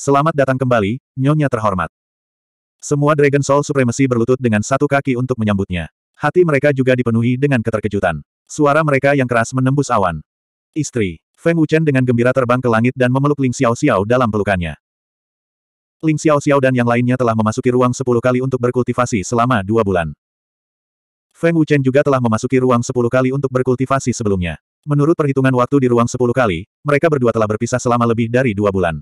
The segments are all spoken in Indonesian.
Selamat datang kembali, Nyonya terhormat. Semua Dragon Soul Supremacy berlutut dengan satu kaki untuk menyambutnya. Hati mereka juga dipenuhi dengan keterkejutan. Suara mereka yang keras menembus awan. Istri, Feng Wuchen dengan gembira terbang ke langit dan memeluk Ling Xiao Xiao dalam pelukannya. Ling Xiao Xiao dan yang lainnya telah memasuki ruang sepuluh kali untuk berkultivasi selama dua bulan. Feng Wuchen juga telah memasuki ruang sepuluh kali untuk berkultivasi sebelumnya. Menurut perhitungan waktu di ruang sepuluh kali, mereka berdua telah berpisah selama lebih dari dua bulan.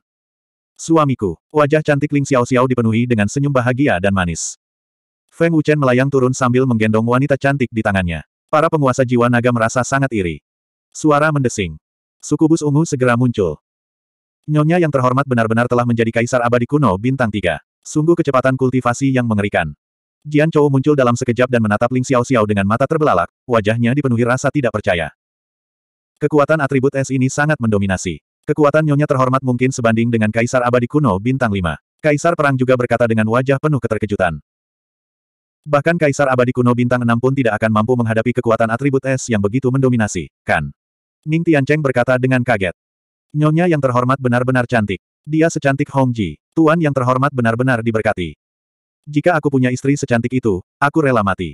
Suamiku. Wajah cantik Ling Xiao Xiao dipenuhi dengan senyum bahagia dan manis. Feng Wuchen melayang turun sambil menggendong wanita cantik di tangannya. Para penguasa jiwa naga merasa sangat iri. Suara mendesing. Sukubus ungu segera muncul. Nyonya yang terhormat benar-benar telah menjadi kaisar abadi kuno bintang tiga. Sungguh kecepatan kultivasi yang mengerikan. Jian Chou muncul dalam sekejap dan menatap Ling Xiao Xiao dengan mata terbelalak, wajahnya dipenuhi rasa tidak percaya. Kekuatan atribut es ini sangat mendominasi. Kekuatan Nyonya terhormat mungkin sebanding dengan Kaisar Abadi Kuno Bintang 5. Kaisar Perang juga berkata dengan wajah penuh keterkejutan. Bahkan Kaisar Abadi Kuno Bintang 6 pun tidak akan mampu menghadapi kekuatan atribut es yang begitu mendominasi, kan? Ning Tiancheng berkata dengan kaget. Nyonya yang terhormat benar-benar cantik. Dia secantik Hong Ji. Tuan yang terhormat benar-benar diberkati. Jika aku punya istri secantik itu, aku rela mati.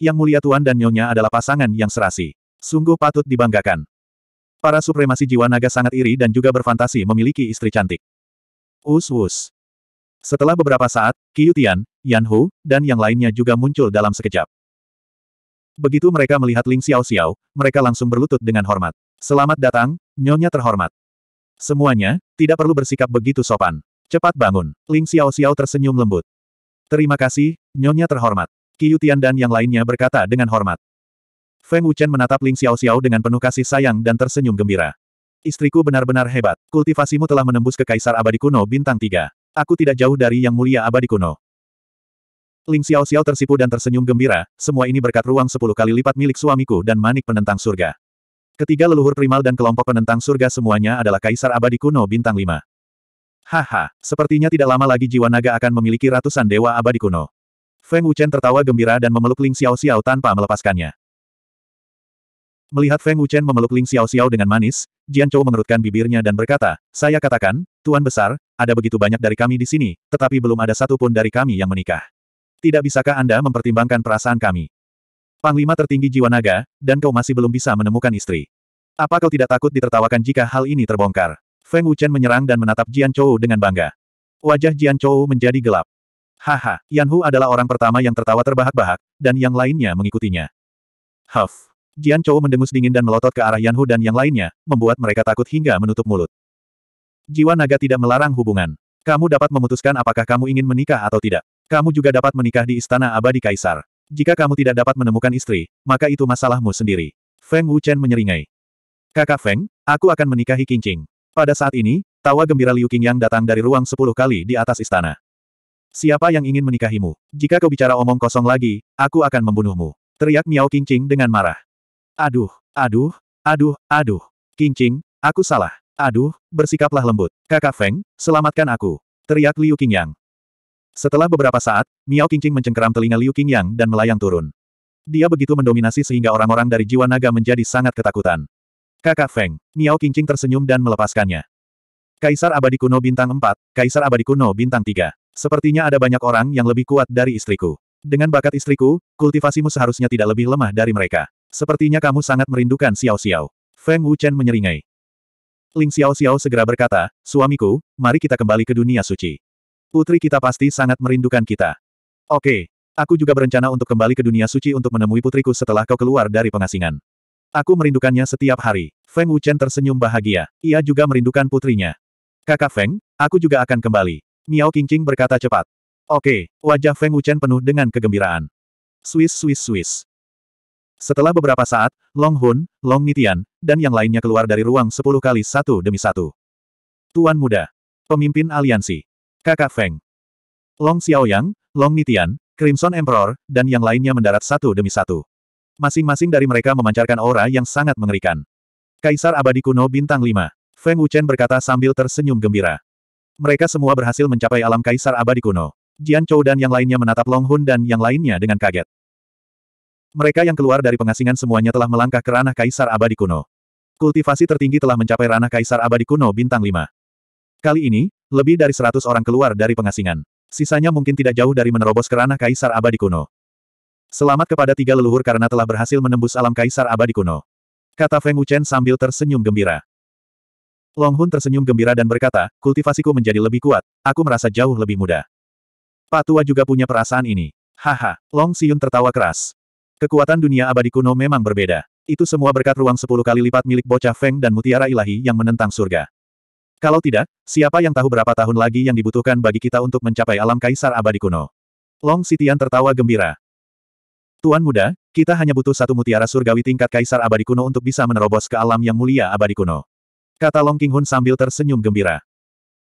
Yang mulia Tuan dan Nyonya adalah pasangan yang serasi. Sungguh patut dibanggakan. Para supremasi jiwa naga sangat iri dan juga berfantasi memiliki istri cantik. Us-us. Setelah beberapa saat, Qiutian, Yan Hu, dan yang lainnya juga muncul dalam sekejap. Begitu mereka melihat Ling Xiao Xiao, mereka langsung berlutut dengan hormat. Selamat datang, nyonya terhormat. Semuanya, tidak perlu bersikap begitu sopan. Cepat bangun. Ling Xiao Xiao tersenyum lembut. Terima kasih, nyonya terhormat. Qiutian dan yang lainnya berkata dengan hormat. Feng Wuchen menatap Ling Xiao Xiao dengan penuh kasih sayang dan tersenyum gembira. Istriku benar-benar hebat. Kultivasimu telah menembus ke Kaisar Abadi Kuno bintang 3. Aku tidak jauh dari Yang Mulia Abadi Kuno. Ling Xiao tersipu dan tersenyum gembira, semua ini berkat ruang sepuluh kali lipat milik suamiku dan manik penentang surga. Ketiga leluhur primal dan kelompok penentang surga semuanya adalah Kaisar Abadi Kuno bintang 5. Haha, sepertinya tidak lama lagi jiwa naga akan memiliki ratusan dewa abadi kuno. Feng Wuchen tertawa gembira dan memeluk Ling Xiao Xiao tanpa melepaskannya. Melihat Feng Wuchen memeluk Ling Xiao Xiao dengan manis, Jian Chou mengerutkan bibirnya dan berkata, Saya katakan, Tuan Besar, ada begitu banyak dari kami di sini, tetapi belum ada satupun dari kami yang menikah. Tidak bisakah Anda mempertimbangkan perasaan kami? Panglima tertinggi jiwa naga, dan kau masih belum bisa menemukan istri. Apa kau tidak takut ditertawakan jika hal ini terbongkar? Feng Wuchen menyerang dan menatap Jian Chou dengan bangga. Wajah Jian Chou menjadi gelap. Haha, Yan Hu adalah orang pertama yang tertawa terbahak-bahak, dan yang lainnya mengikutinya. Huff. Jian Chou mendengus dingin dan melotot ke arah Yan Hu dan yang lainnya, membuat mereka takut hingga menutup mulut. Jiwa naga tidak melarang hubungan. Kamu dapat memutuskan apakah kamu ingin menikah atau tidak. Kamu juga dapat menikah di Istana Abadi Kaisar. Jika kamu tidak dapat menemukan istri, maka itu masalahmu sendiri. Feng Wuchen menyeringai. Kakak Feng, aku akan menikahi Qingqing. Pada saat ini, tawa gembira Liu Qingyang datang dari ruang sepuluh kali di atas istana. Siapa yang ingin menikahimu? Jika kau bicara omong kosong lagi, aku akan membunuhmu. Teriak Miao Qingqing dengan marah. Aduh, aduh, aduh, aduh. Kincing, aku salah. Aduh, bersikaplah lembut. Kakak Feng, selamatkan aku. Teriak Liu Qingyang. Setelah beberapa saat, Miao Kincing mencengkeram telinga Liu Qingyang dan melayang turun. Dia begitu mendominasi sehingga orang-orang dari jiwa naga menjadi sangat ketakutan. Kakak Feng, Miao Kincing tersenyum dan melepaskannya. Kaisar abadi kuno bintang 4, Kaisar abadi kuno bintang 3. Sepertinya ada banyak orang yang lebih kuat dari istriku. Dengan bakat istriku, kultivasimu seharusnya tidak lebih lemah dari mereka. Sepertinya kamu sangat merindukan Xiao Xiao. Feng Wuchen menyeringai. Ling Xiao Xiao segera berkata, Suamiku, mari kita kembali ke dunia suci. Putri kita pasti sangat merindukan kita. Oke, aku juga berencana untuk kembali ke dunia suci untuk menemui putriku setelah kau keluar dari pengasingan. Aku merindukannya setiap hari. Feng Wuchen tersenyum bahagia. Ia juga merindukan putrinya. Kakak Feng, aku juga akan kembali. Miao Qingqing berkata cepat. Oke, wajah Feng Wuchen penuh dengan kegembiraan. Swiss Swiss Swiss. Setelah beberapa saat, Long Hun, Long Nitian, dan yang lainnya keluar dari ruang sepuluh kali satu demi satu. Tuan Muda. Pemimpin Aliansi. Kakak Feng. Long Xiaoyang, Long Nitian, Crimson Emperor, dan yang lainnya mendarat satu demi satu. Masing-masing dari mereka memancarkan aura yang sangat mengerikan. Kaisar Abadi Kuno Bintang 5. Feng Wuchen berkata sambil tersenyum gembira. Mereka semua berhasil mencapai alam Kaisar Abadi Kuno. Jian Chou dan yang lainnya menatap Long Hun dan yang lainnya dengan kaget. Mereka yang keluar dari pengasingan semuanya telah melangkah ke ranah Kaisar Abadi Kuno. Kultivasi tertinggi telah mencapai ranah Kaisar Abadi Kuno bintang 5. Kali ini, lebih dari 100 orang keluar dari pengasingan. Sisanya mungkin tidak jauh dari menerobos ke ranah Kaisar Abadi Kuno. Selamat kepada tiga leluhur karena telah berhasil menembus alam Kaisar Abadi Kuno. Kata Feng Wuchen sambil tersenyum gembira. Long Hun tersenyum gembira dan berkata, kultivasiku menjadi lebih kuat, aku merasa jauh lebih muda. Pak Tua juga punya perasaan ini. Haha, Long Siun tertawa keras. Kekuatan dunia abadi kuno memang berbeda. Itu semua berkat ruang sepuluh kali lipat milik bocah Feng dan mutiara ilahi yang menentang surga. Kalau tidak, siapa yang tahu berapa tahun lagi yang dibutuhkan bagi kita untuk mencapai alam kaisar abadi kuno? Long Sitian tertawa gembira. Tuan muda, kita hanya butuh satu mutiara surgawi tingkat kaisar abadi kuno untuk bisa menerobos ke alam yang mulia abadi kuno. Kata Long Qinghun sambil tersenyum gembira.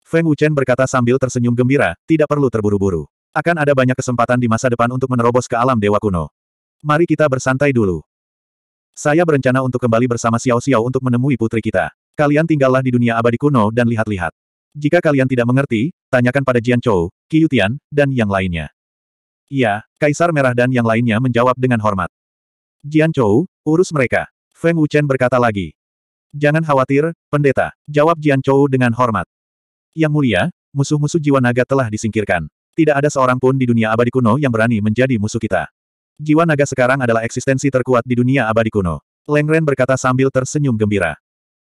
Feng Wuchen berkata sambil tersenyum gembira, tidak perlu terburu-buru. Akan ada banyak kesempatan di masa depan untuk menerobos ke alam dewa kuno. Mari kita bersantai dulu. Saya berencana untuk kembali bersama Xiao Xiao untuk menemui putri kita. Kalian tinggallah di dunia abadi kuno dan lihat-lihat. Jika kalian tidak mengerti, tanyakan pada Jian Chou, Qiyutian, dan yang lainnya. Iya, Kaisar Merah dan yang lainnya menjawab dengan hormat. Jian Chou, urus mereka. Feng Wuchen berkata lagi. Jangan khawatir, pendeta, jawab Jian Chou dengan hormat. Yang mulia, musuh-musuh jiwa naga telah disingkirkan. Tidak ada seorang pun di dunia abadi kuno yang berani menjadi musuh kita. Jiwa naga sekarang adalah eksistensi terkuat di dunia abadi kuno. Lengren berkata sambil tersenyum gembira.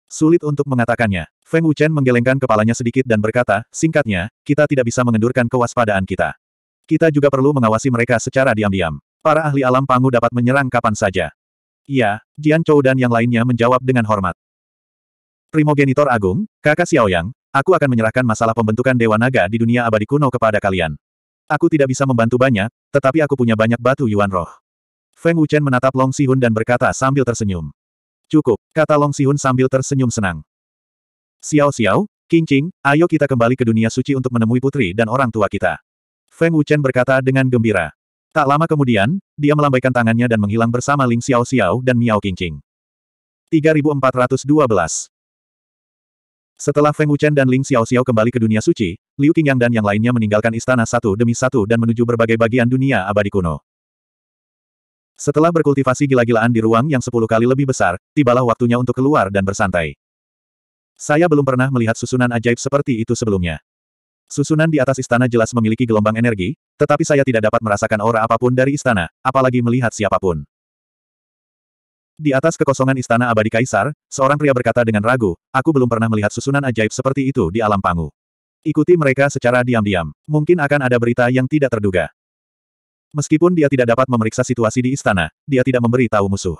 Sulit untuk mengatakannya. Feng Wuchen menggelengkan kepalanya sedikit dan berkata, singkatnya, kita tidak bisa mengendurkan kewaspadaan kita. Kita juga perlu mengawasi mereka secara diam-diam. Para ahli alam pangu dapat menyerang kapan saja. Iya, Jian Chou dan yang lainnya menjawab dengan hormat. Primogenitor Agung, kakak Xiaoyang, aku akan menyerahkan masalah pembentukan Dewa Naga di dunia abadi kuno kepada kalian. Aku tidak bisa membantu banyak, tetapi aku punya banyak batu Yuan Roh. Feng Wuchen menatap Long Sihun dan berkata sambil tersenyum. Cukup, kata Long Sihun sambil tersenyum senang. Xiao Xiao, King Qing, ayo kita kembali ke dunia suci untuk menemui putri dan orang tua kita. Feng Wuchen berkata dengan gembira. Tak lama kemudian, dia melambaikan tangannya dan menghilang bersama Ling Xiao Xiao dan Miao Qing. 3412 setelah Feng Wuchen dan Ling Xiao Xiao kembali ke dunia suci, Liu Qingyang dan yang lainnya meninggalkan istana satu demi satu dan menuju berbagai bagian dunia abadi kuno. Setelah berkultivasi gila-gilaan di ruang yang sepuluh kali lebih besar, tibalah waktunya untuk keluar dan bersantai. Saya belum pernah melihat susunan ajaib seperti itu sebelumnya. Susunan di atas istana jelas memiliki gelombang energi, tetapi saya tidak dapat merasakan aura apapun dari istana, apalagi melihat siapapun. Di atas kekosongan istana abadi kaisar, seorang pria berkata dengan ragu, aku belum pernah melihat susunan ajaib seperti itu di alam pangu. Ikuti mereka secara diam-diam, mungkin akan ada berita yang tidak terduga. Meskipun dia tidak dapat memeriksa situasi di istana, dia tidak memberi tahu musuh.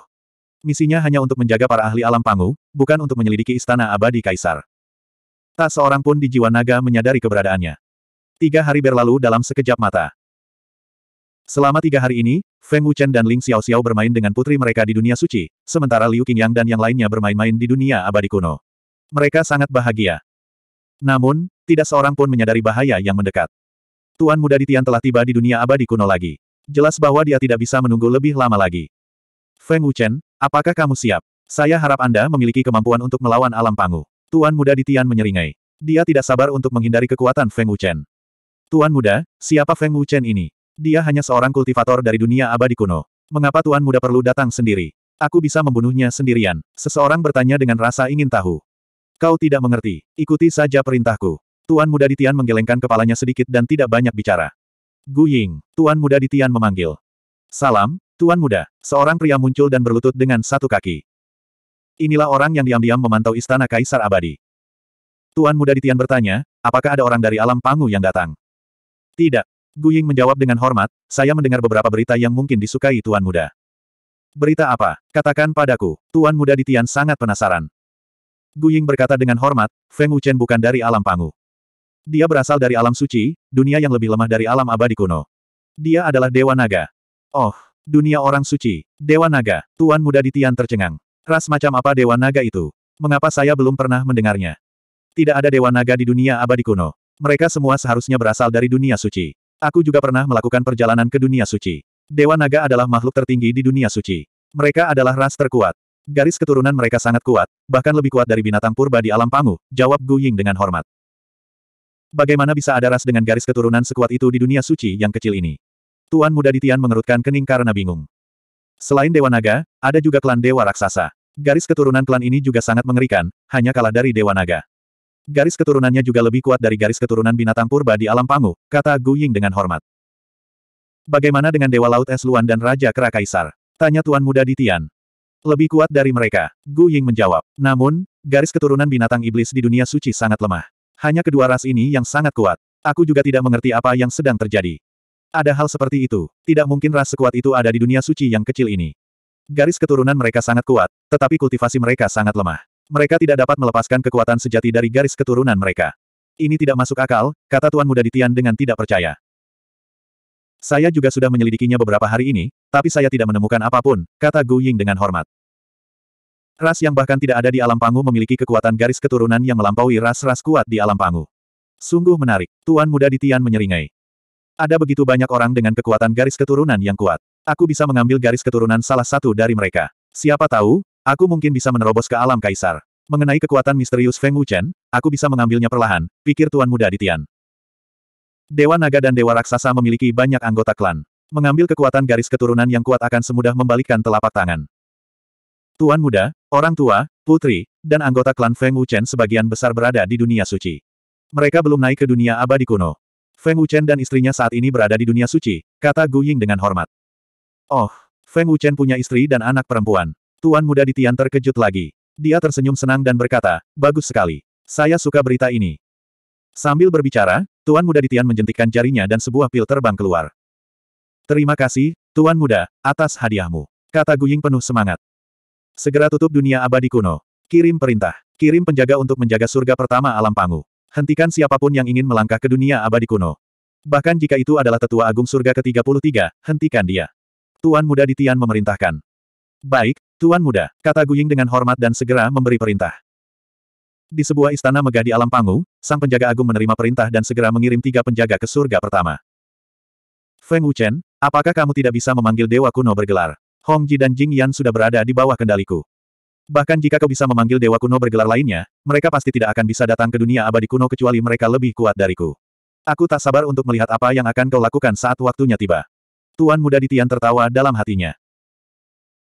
Misinya hanya untuk menjaga para ahli alam pangu, bukan untuk menyelidiki istana abadi kaisar. Tak seorang pun di jiwa naga menyadari keberadaannya. Tiga hari berlalu dalam sekejap mata. Selama tiga hari ini, Feng Wuchen dan Ling Xiao Xiao bermain dengan putri mereka di dunia suci, sementara Liu Qingyang dan yang lainnya bermain-main di dunia abadi kuno. Mereka sangat bahagia. Namun, tidak seorang pun menyadari bahaya yang mendekat. Tuan muda Ditian telah tiba di dunia abadi kuno lagi. Jelas bahwa dia tidak bisa menunggu lebih lama lagi. Feng Wuchen, apakah kamu siap? Saya harap Anda memiliki kemampuan untuk melawan alam pangu. Tuan muda Ditian menyeringai. Dia tidak sabar untuk menghindari kekuatan Feng Wuchen. Tuan muda, siapa Feng Wuchen ini? Dia hanya seorang kultivator dari dunia abadi kuno. Mengapa tuan muda perlu datang sendiri? Aku bisa membunuhnya sendirian. Seseorang bertanya dengan rasa ingin tahu. Kau tidak mengerti. Ikuti saja perintahku. Tuan muda Ditian menggelengkan kepalanya sedikit dan tidak banyak bicara. Gu Ying, tuan muda Ditian memanggil. Salam, tuan muda. Seorang pria muncul dan berlutut dengan satu kaki. Inilah orang yang diam-diam memantau istana kaisar abadi. Tuan muda Ditian bertanya, apakah ada orang dari alam Pangu yang datang? Tidak, Gu Ying menjawab dengan hormat, saya mendengar beberapa berita yang mungkin disukai Tuan Muda. Berita apa? Katakan padaku, Tuan Muda di Tian sangat penasaran. Gu Ying berkata dengan hormat, Feng Wuchen bukan dari alam pangu. Dia berasal dari alam suci, dunia yang lebih lemah dari alam abadi kuno. Dia adalah Dewa Naga. Oh, dunia orang suci, Dewa Naga, Tuan Muda di Tian tercengang. Ras macam apa Dewa Naga itu? Mengapa saya belum pernah mendengarnya? Tidak ada Dewa Naga di dunia abadi kuno. Mereka semua seharusnya berasal dari dunia suci. Aku juga pernah melakukan perjalanan ke dunia suci. Dewa naga adalah makhluk tertinggi di dunia suci. Mereka adalah ras terkuat. Garis keturunan mereka sangat kuat, bahkan lebih kuat dari binatang purba di alam pangu, jawab Gu Ying dengan hormat. Bagaimana bisa ada ras dengan garis keturunan sekuat itu di dunia suci yang kecil ini? Tuan muda Ditian mengerutkan kening karena bingung. Selain Dewa Naga, ada juga klan Dewa Raksasa. Garis keturunan klan ini juga sangat mengerikan, hanya kalah dari Dewa Naga. Garis keturunannya juga lebih kuat dari garis keturunan binatang purba di alam pangu, kata Gu Ying dengan hormat. Bagaimana dengan Dewa Laut Es Luan dan Raja Kera Kaisar? Tanya Tuan Muda di Tian. Lebih kuat dari mereka, Gu Ying menjawab. Namun, garis keturunan binatang iblis di dunia suci sangat lemah. Hanya kedua ras ini yang sangat kuat. Aku juga tidak mengerti apa yang sedang terjadi. Ada hal seperti itu. Tidak mungkin ras sekuat itu ada di dunia suci yang kecil ini. Garis keturunan mereka sangat kuat, tetapi kultivasi mereka sangat lemah. Mereka tidak dapat melepaskan kekuatan sejati dari garis keturunan mereka. Ini tidak masuk akal, kata Tuan Muda Ditian dengan tidak percaya. Saya juga sudah menyelidikinya beberapa hari ini, tapi saya tidak menemukan apapun, kata Gu Ying dengan hormat. Ras yang bahkan tidak ada di alam pangu memiliki kekuatan garis keturunan yang melampaui ras-ras kuat di alam pangu. Sungguh menarik, Tuan Muda Ditian menyeringai. Ada begitu banyak orang dengan kekuatan garis keturunan yang kuat. Aku bisa mengambil garis keturunan salah satu dari mereka. Siapa tahu, Aku mungkin bisa menerobos ke alam kaisar. Mengenai kekuatan misterius Feng Wuchen, aku bisa mengambilnya perlahan, pikir Tuan Muda di Dewa Naga dan Dewa Raksasa memiliki banyak anggota klan. Mengambil kekuatan garis keturunan yang kuat akan semudah membalikkan telapak tangan. Tuan Muda, orang tua, putri, dan anggota klan Feng Wuchen sebagian besar berada di dunia suci. Mereka belum naik ke dunia abadi kuno. Feng Wuchen dan istrinya saat ini berada di dunia suci, kata Gu Ying dengan hormat. Oh, Feng Wuchen punya istri dan anak perempuan. Tuan muda di Tian terkejut lagi. Dia tersenyum senang dan berkata, bagus sekali. Saya suka berita ini. Sambil berbicara, Tuan muda di Tian menjentikkan jarinya dan sebuah pil terbang keluar. Terima kasih, Tuan muda, atas hadiahmu. Kata Guying penuh semangat. Segera tutup dunia abadi kuno. Kirim perintah. Kirim penjaga untuk menjaga surga pertama alam pangu. Hentikan siapapun yang ingin melangkah ke dunia abadi kuno. Bahkan jika itu adalah tetua agung surga ke-33, hentikan dia. Tuan muda di Tian memerintahkan. Baik, Tuan muda, kata Guying dengan hormat dan segera memberi perintah. Di sebuah istana megah di alam Pangu, sang penjaga agung menerima perintah dan segera mengirim tiga penjaga ke surga pertama. Feng Wuchen, apakah kamu tidak bisa memanggil dewa kuno bergelar? Hong Ji dan Jing Yan sudah berada di bawah kendaliku. Bahkan jika kau bisa memanggil dewa kuno bergelar lainnya, mereka pasti tidak akan bisa datang ke dunia abadi kuno kecuali mereka lebih kuat dariku. Aku tak sabar untuk melihat apa yang akan kau lakukan saat waktunya tiba. Tuan muda di Tian tertawa dalam hatinya.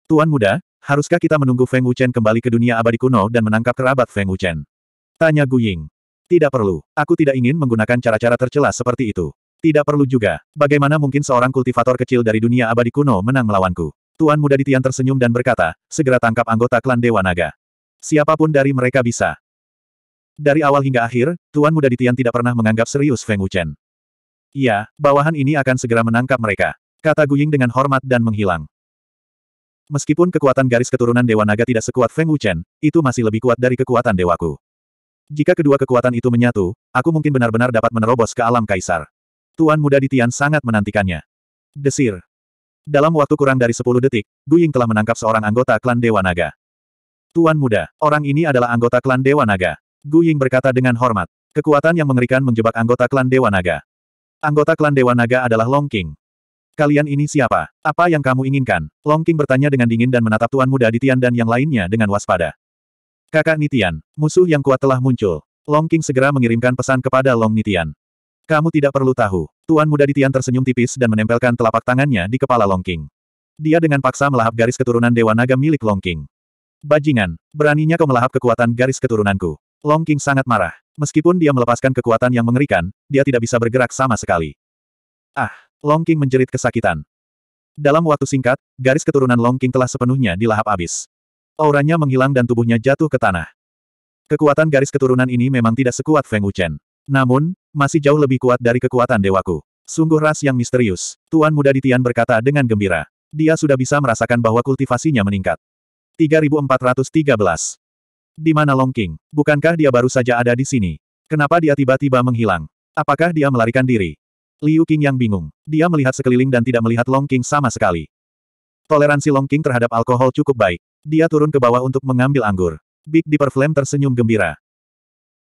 Tuan muda, Haruskah kita menunggu Feng Wuchen kembali ke dunia abadi kuno dan menangkap kerabat Feng Wuchen? Tanya Guying. Tidak perlu. Aku tidak ingin menggunakan cara-cara tercela seperti itu. Tidak perlu juga. Bagaimana mungkin seorang kultivator kecil dari dunia abadi kuno menang melawanku? Tuan muda Ditian tersenyum dan berkata, segera tangkap anggota klan Dewa Naga. Siapapun dari mereka bisa. Dari awal hingga akhir, Tuan muda Ditian tidak pernah menganggap serius Feng Wuchen. Iya, bawahan ini akan segera menangkap mereka. Kata Guying dengan hormat dan menghilang. Meskipun kekuatan garis keturunan Dewa Naga tidak sekuat Feng Wuchen, itu masih lebih kuat dari kekuatan dewaku. Jika kedua kekuatan itu menyatu, aku mungkin benar-benar dapat menerobos ke alam kaisar. Tuan muda di Tian sangat menantikannya. Desir. Dalam waktu kurang dari 10 detik, Guying telah menangkap seorang anggota klan Dewa Naga. Tuan muda, orang ini adalah anggota klan Dewa Naga. Guying berkata dengan hormat. Kekuatan yang mengerikan menjebak anggota klan Dewa Naga. Anggota klan Dewa Naga adalah Long King. Kalian ini siapa? Apa yang kamu inginkan? Long King bertanya dengan dingin dan menatap Tuan Muda Ditian dan yang lainnya dengan waspada. Kakak Nitian, musuh yang kuat telah muncul. Long King segera mengirimkan pesan kepada Long Nitian. Kamu tidak perlu tahu. Tuan Muda Ditian tersenyum tipis dan menempelkan telapak tangannya di kepala Long King. Dia dengan paksa melahap garis keturunan Dewa Naga milik Long King. Bajingan, beraninya kau melahap kekuatan garis keturunanku. Long King sangat marah. Meskipun dia melepaskan kekuatan yang mengerikan, dia tidak bisa bergerak sama sekali. Ah, Long King menjerit kesakitan. Dalam waktu singkat, garis keturunan Long King telah sepenuhnya dilahap abis. Auranya menghilang dan tubuhnya jatuh ke tanah. Kekuatan garis keturunan ini memang tidak sekuat Feng Wuchen. Namun, masih jauh lebih kuat dari kekuatan dewaku. Sungguh ras yang misterius, Tuan Muda Ditian berkata dengan gembira. Dia sudah bisa merasakan bahwa kultivasinya meningkat. 3413. Di mana Long King? Bukankah dia baru saja ada di sini? Kenapa dia tiba-tiba menghilang? Apakah dia melarikan diri? Liu Qing yang bingung. Dia melihat sekeliling dan tidak melihat Long King sama sekali. Toleransi Long King terhadap alkohol cukup baik. Dia turun ke bawah untuk mengambil anggur. Big Dipper Flame tersenyum gembira.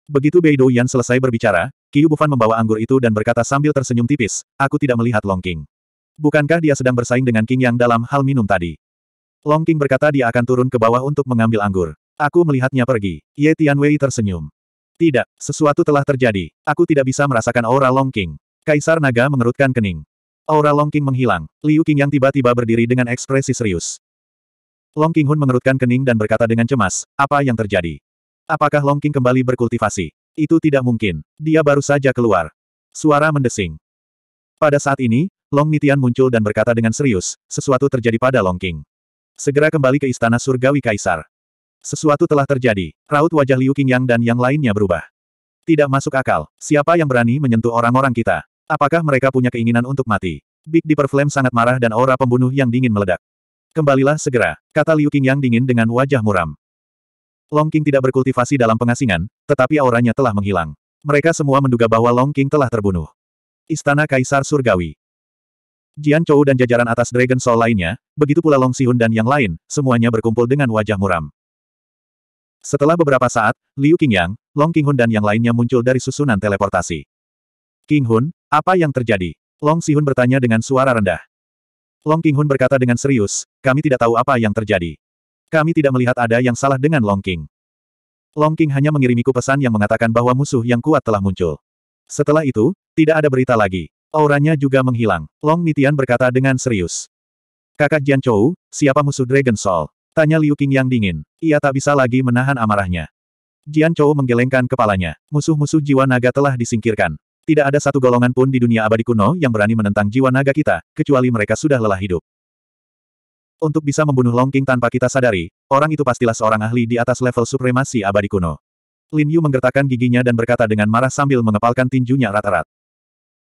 Begitu Beidou Yan selesai berbicara, Qiu Bufan membawa anggur itu dan berkata sambil tersenyum tipis, aku tidak melihat Long King. Bukankah dia sedang bersaing dengan King Yang dalam hal minum tadi? Long King berkata dia akan turun ke bawah untuk mengambil anggur. Aku melihatnya pergi. Ye Tianwei tersenyum. Tidak, sesuatu telah terjadi. Aku tidak bisa merasakan aura Long King. Kaisar naga mengerutkan kening. Aura Long King menghilang, Liu King yang tiba-tiba berdiri dengan ekspresi serius. Long King Hun mengerutkan kening dan berkata dengan cemas, apa yang terjadi? Apakah Long King kembali berkultivasi? Itu tidak mungkin. Dia baru saja keluar. Suara mendesing. Pada saat ini, Long Nitian muncul dan berkata dengan serius, sesuatu terjadi pada Long King. Segera kembali ke istana surgawi kaisar. Sesuatu telah terjadi. Raut wajah Liu Yang dan yang lainnya berubah. Tidak masuk akal. Siapa yang berani menyentuh orang-orang kita? Apakah mereka punya keinginan untuk mati? Big Dipper Flame sangat marah dan aura pembunuh yang dingin meledak. Kembalilah segera, kata Liu Qing yang dingin dengan wajah muram. Long King tidak berkultivasi dalam pengasingan, tetapi auranya telah menghilang. Mereka semua menduga bahwa Long King telah terbunuh. Istana Kaisar Surgawi Jian Chou dan jajaran atas Dragon Soul lainnya, begitu pula Long Sihun dan yang lain, semuanya berkumpul dengan wajah muram. Setelah beberapa saat, Liu Qingyang, Long Qinghun dan yang lainnya muncul dari susunan teleportasi. Qinghun, apa yang terjadi? Long Sihun bertanya dengan suara rendah. Long King Hun berkata dengan serius, kami tidak tahu apa yang terjadi. Kami tidak melihat ada yang salah dengan Long King. Long King hanya mengirimiku pesan yang mengatakan bahwa musuh yang kuat telah muncul. Setelah itu, tidak ada berita lagi. Auranya juga menghilang. Long Nitian berkata dengan serius. Kakak Jian Chou, siapa musuh Dragon Soul? Tanya Liu King yang dingin. Ia tak bisa lagi menahan amarahnya. Jian Chou menggelengkan kepalanya. Musuh-musuh jiwa naga telah disingkirkan. Tidak ada satu golongan pun di dunia abadi kuno yang berani menentang jiwa naga kita, kecuali mereka sudah lelah hidup. Untuk bisa membunuh Long King tanpa kita sadari, orang itu pastilah seorang ahli di atas level supremasi abadi kuno. Lin Yu menggertakkan giginya dan berkata dengan marah sambil mengepalkan tinjunya rata rat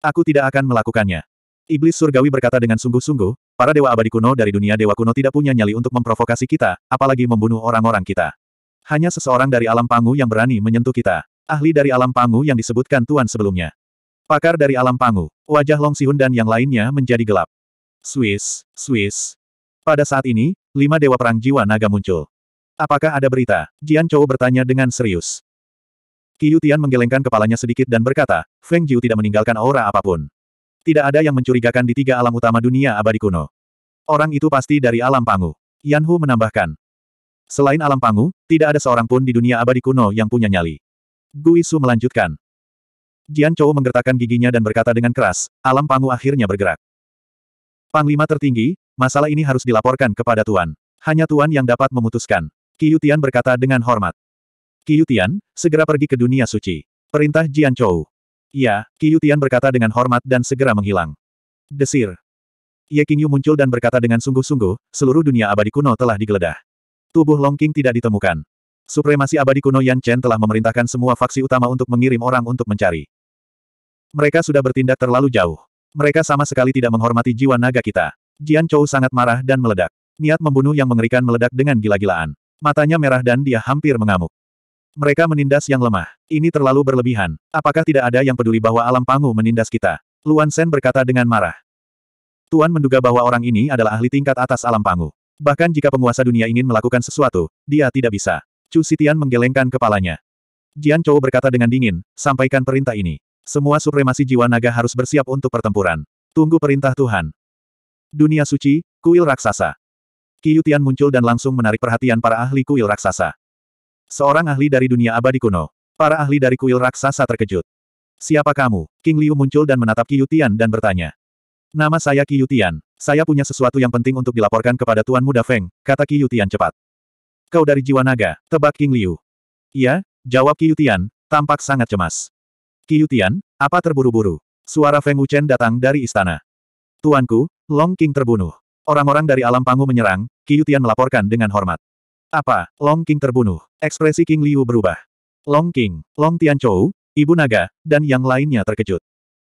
Aku tidak akan melakukannya. Iblis surgawi berkata dengan sungguh-sungguh, para dewa abadi kuno dari dunia dewa kuno tidak punya nyali untuk memprovokasi kita, apalagi membunuh orang-orang kita. Hanya seseorang dari alam pangu yang berani menyentuh kita. Ahli dari alam pangu yang disebutkan Tuan sebelumnya. Pakar dari alam pangu. Wajah Long Sihun dan yang lainnya menjadi gelap. Swiss, Swiss. Pada saat ini, lima dewa perang jiwa naga muncul. Apakah ada berita? Jian Chou bertanya dengan serius. Qiu Tian menggelengkan kepalanya sedikit dan berkata, Feng Jiu tidak meninggalkan aura apapun. Tidak ada yang mencurigakan di tiga alam utama dunia abadi kuno. Orang itu pasti dari alam pangu. Yan Hu menambahkan. Selain alam pangu, tidak ada seorang pun di dunia abadi kuno yang punya nyali. Gui Su melanjutkan. Jian Chou menggertakkan giginya dan berkata dengan keras, alam pangu akhirnya bergerak. Panglima tertinggi, masalah ini harus dilaporkan kepada Tuan. Hanya Tuan yang dapat memutuskan. Qiu Tian berkata dengan hormat. Qiu Tian, segera pergi ke dunia suci. Perintah Jian Chou. Ya, Qiu Tian berkata dengan hormat dan segera menghilang. Desir. Ye Qingyu muncul dan berkata dengan sungguh-sungguh, seluruh dunia abadi kuno telah digeledah. Tubuh Long King tidak ditemukan. Supremasi abadi kuno Yan Chen telah memerintahkan semua faksi utama untuk mengirim orang untuk mencari. Mereka sudah bertindak terlalu jauh. Mereka sama sekali tidak menghormati jiwa naga kita. Jian Chou sangat marah dan meledak. Niat membunuh yang mengerikan meledak dengan gila-gilaan. Matanya merah dan dia hampir mengamuk. Mereka menindas yang lemah. Ini terlalu berlebihan. Apakah tidak ada yang peduli bahwa alam pangu menindas kita? Luan Sen berkata dengan marah. Tuan menduga bahwa orang ini adalah ahli tingkat atas alam pangu. Bahkan jika penguasa dunia ingin melakukan sesuatu, dia tidak bisa. Chu Sitian menggelengkan kepalanya. Jian Chou berkata dengan dingin, sampaikan perintah ini. Semua supremasi jiwa naga harus bersiap untuk pertempuran. Tunggu perintah Tuhan. Dunia suci, kuil raksasa. Kiyutian muncul dan langsung menarik perhatian para ahli kuil raksasa. Seorang ahli dari dunia abadi kuno. Para ahli dari kuil raksasa terkejut. Siapa kamu? King Liu muncul dan menatap Kiyutian dan bertanya. Nama saya Kiyutian. Saya punya sesuatu yang penting untuk dilaporkan kepada Tuan Muda Feng, kata Kiyutian cepat. Kau dari jiwa naga, tebak King Liu. Iya, jawab Kiyutian, tampak sangat cemas. Qiutian, apa terburu-buru? Suara Feng Wuchen datang dari istana. Tuanku, Long King terbunuh. Orang-orang dari alam panggung menyerang, Qiutian melaporkan dengan hormat. Apa, Long King terbunuh? Ekspresi King Liu berubah. Long King, Long Tianchou, Ibu Naga, dan yang lainnya terkejut.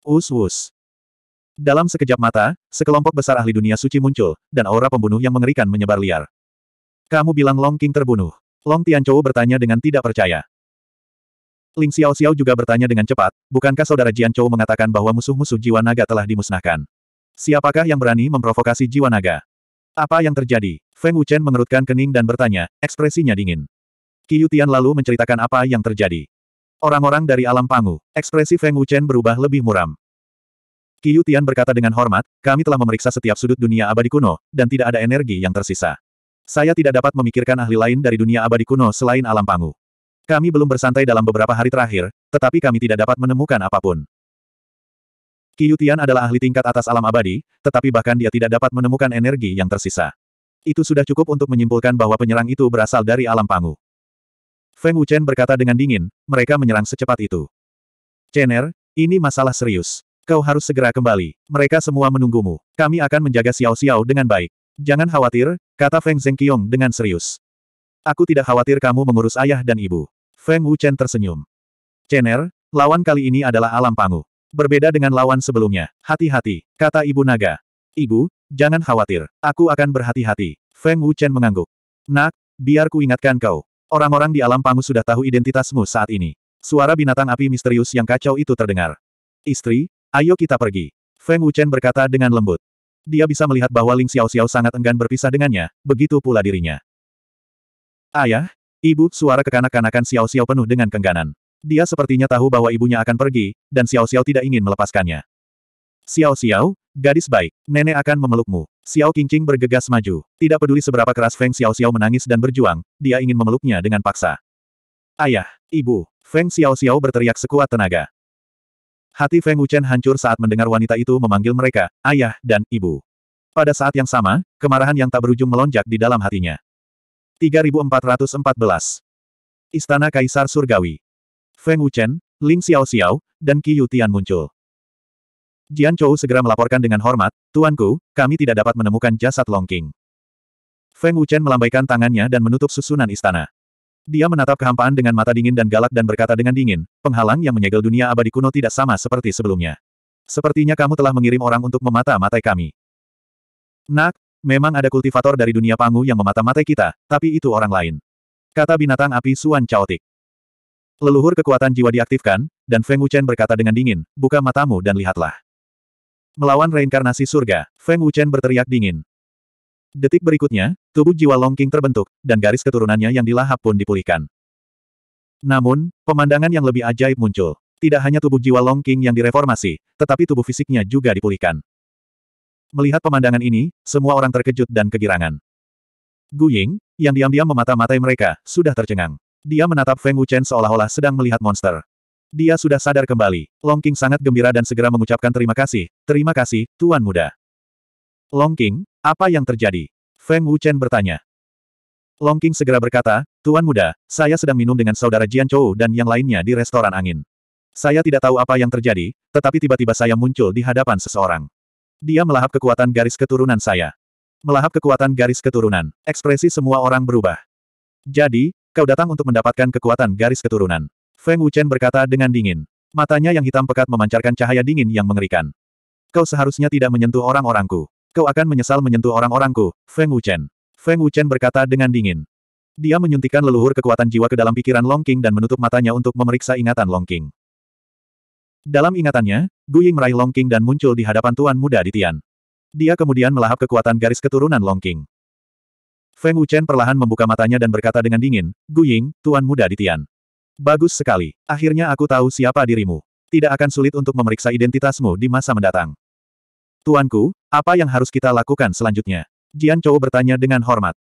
Us-us. Dalam sekejap mata, sekelompok besar ahli dunia suci muncul, dan aura pembunuh yang mengerikan menyebar liar. Kamu bilang Long King terbunuh. Long Tianchou bertanya dengan tidak percaya. Ling Xiao Xiao juga bertanya dengan cepat, bukankah saudara Jian Chou mengatakan bahwa musuh-musuh jiwa naga telah dimusnahkan? Siapakah yang berani memprovokasi jiwa naga? Apa yang terjadi? Feng Wuchen mengerutkan kening dan bertanya, ekspresinya dingin. Qiu Tian lalu menceritakan apa yang terjadi. Orang-orang dari alam pangu, ekspresi Feng Wuchen berubah lebih muram. Qiu Tian berkata dengan hormat, kami telah memeriksa setiap sudut dunia abadi kuno, dan tidak ada energi yang tersisa. Saya tidak dapat memikirkan ahli lain dari dunia abadi kuno selain alam pangu. Kami belum bersantai dalam beberapa hari terakhir, tetapi kami tidak dapat menemukan apapun. Qiyutian adalah ahli tingkat atas alam abadi, tetapi bahkan dia tidak dapat menemukan energi yang tersisa. Itu sudah cukup untuk menyimpulkan bahwa penyerang itu berasal dari alam pangu. Feng Wuchen berkata dengan dingin, mereka menyerang secepat itu. Chener, ini masalah serius. Kau harus segera kembali. Mereka semua menunggumu. Kami akan menjaga Xiao Xiao dengan baik. Jangan khawatir, kata Feng Zhengqiong dengan serius. Aku tidak khawatir kamu mengurus ayah dan ibu. Feng Wuchen tersenyum. Chen'er, lawan kali ini adalah alam pangu. Berbeda dengan lawan sebelumnya. Hati-hati, kata Ibu Naga. Ibu, jangan khawatir. Aku akan berhati-hati. Feng Wuchen mengangguk. Nak, biar ku ingatkan kau. Orang-orang di alam pangu sudah tahu identitasmu saat ini. Suara binatang api misterius yang kacau itu terdengar. Istri, ayo kita pergi. Feng Wuchen berkata dengan lembut. Dia bisa melihat bahwa Ling Xiao Xiao sangat enggan berpisah dengannya, begitu pula dirinya. Ayah, Ibu, suara kekanak-kanakan Xiao Xiao penuh dengan kengganan. Dia sepertinya tahu bahwa ibunya akan pergi, dan Xiao Xiao tidak ingin melepaskannya. Xiao Xiao, gadis baik, nenek akan memelukmu. Xiao Qingqing bergegas maju. Tidak peduli seberapa keras Feng Xiao Xiao menangis dan berjuang, dia ingin memeluknya dengan paksa. Ayah, ibu, Feng Xiao Xiao berteriak sekuat tenaga. Hati Feng Wuchen hancur saat mendengar wanita itu memanggil mereka, ayah, dan ibu. Pada saat yang sama, kemarahan yang tak berujung melonjak di dalam hatinya. 3414. Istana Kaisar Surgawi. Feng Wuchen, Ling Xiao Xiao, dan Qi Yutian muncul. Jian Chou segera melaporkan dengan hormat, Tuanku, kami tidak dapat menemukan jasad Long King. Feng Wuchen melambaikan tangannya dan menutup susunan istana. Dia menatap kehampaan dengan mata dingin dan galak dan berkata dengan dingin, penghalang yang menyegel dunia abadi kuno tidak sama seperti sebelumnya. Sepertinya kamu telah mengirim orang untuk memata-matai kami. Nak, Memang ada kultivator dari dunia Pangu yang memata-matai kita, tapi itu orang lain. Kata binatang api Suan Chaotik. Leluhur kekuatan jiwa diaktifkan, dan Feng Wuchen berkata dengan dingin, buka matamu dan lihatlah. Melawan reinkarnasi surga, Feng Wuchen berteriak dingin. Detik berikutnya, tubuh jiwa Long King terbentuk, dan garis keturunannya yang dilahap pun dipulihkan. Namun, pemandangan yang lebih ajaib muncul. Tidak hanya tubuh jiwa Long King yang direformasi, tetapi tubuh fisiknya juga dipulihkan. Melihat pemandangan ini, semua orang terkejut dan kegirangan. Gu Ying, yang diam-diam memata-matai mereka, sudah tercengang. Dia menatap Feng Wuchen seolah-olah sedang melihat monster. Dia sudah sadar kembali. Long King sangat gembira dan segera mengucapkan terima kasih, terima kasih, Tuan Muda. Long King, apa yang terjadi? Feng Wuchen bertanya. Long King segera berkata, Tuan Muda, saya sedang minum dengan saudara Jian Chou dan yang lainnya di restoran angin. Saya tidak tahu apa yang terjadi, tetapi tiba-tiba saya muncul di hadapan seseorang. Dia melahap kekuatan garis keturunan saya. Melahap kekuatan garis keturunan. Ekspresi semua orang berubah. Jadi, kau datang untuk mendapatkan kekuatan garis keturunan. Feng Wuchen berkata dengan dingin. Matanya yang hitam pekat memancarkan cahaya dingin yang mengerikan. Kau seharusnya tidak menyentuh orang-orangku. Kau akan menyesal menyentuh orang-orangku, Feng Wuchen. Feng Wuchen berkata dengan dingin. Dia menyuntikkan leluhur kekuatan jiwa ke dalam pikiran Long King dan menutup matanya untuk memeriksa ingatan Long King. Dalam ingatannya, Gu Ying meraih Long King dan muncul di hadapan tuan muda di Tian. Dia kemudian melahap kekuatan garis keturunan Long King. Feng Wuchen perlahan membuka matanya dan berkata dengan dingin, Gu Ying, tuan muda di Tian. Bagus sekali. Akhirnya aku tahu siapa dirimu. Tidak akan sulit untuk memeriksa identitasmu di masa mendatang. Tuanku, apa yang harus kita lakukan selanjutnya? Jian Chou bertanya dengan hormat.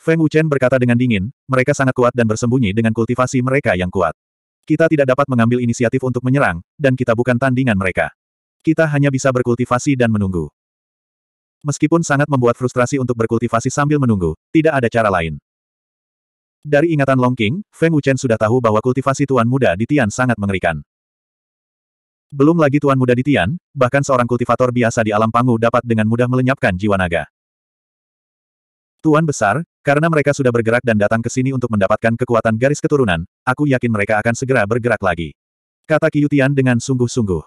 Feng Wuchen berkata dengan dingin, mereka sangat kuat dan bersembunyi dengan kultivasi mereka yang kuat. Kita tidak dapat mengambil inisiatif untuk menyerang, dan kita bukan tandingan mereka. Kita hanya bisa berkultivasi dan menunggu. Meskipun sangat membuat frustrasi untuk berkultivasi sambil menunggu, tidak ada cara lain. Dari ingatan Long King, Feng Wuchen sudah tahu bahwa kultivasi tuan muda di Tian sangat mengerikan. Belum lagi tuan muda di Tian, bahkan seorang kultivator biasa di alam Pangu dapat dengan mudah melenyapkan jiwa naga. Tuan besar, karena mereka sudah bergerak dan datang ke sini untuk mendapatkan kekuatan garis keturunan, aku yakin mereka akan segera bergerak lagi. Kata Kiyutian dengan sungguh-sungguh.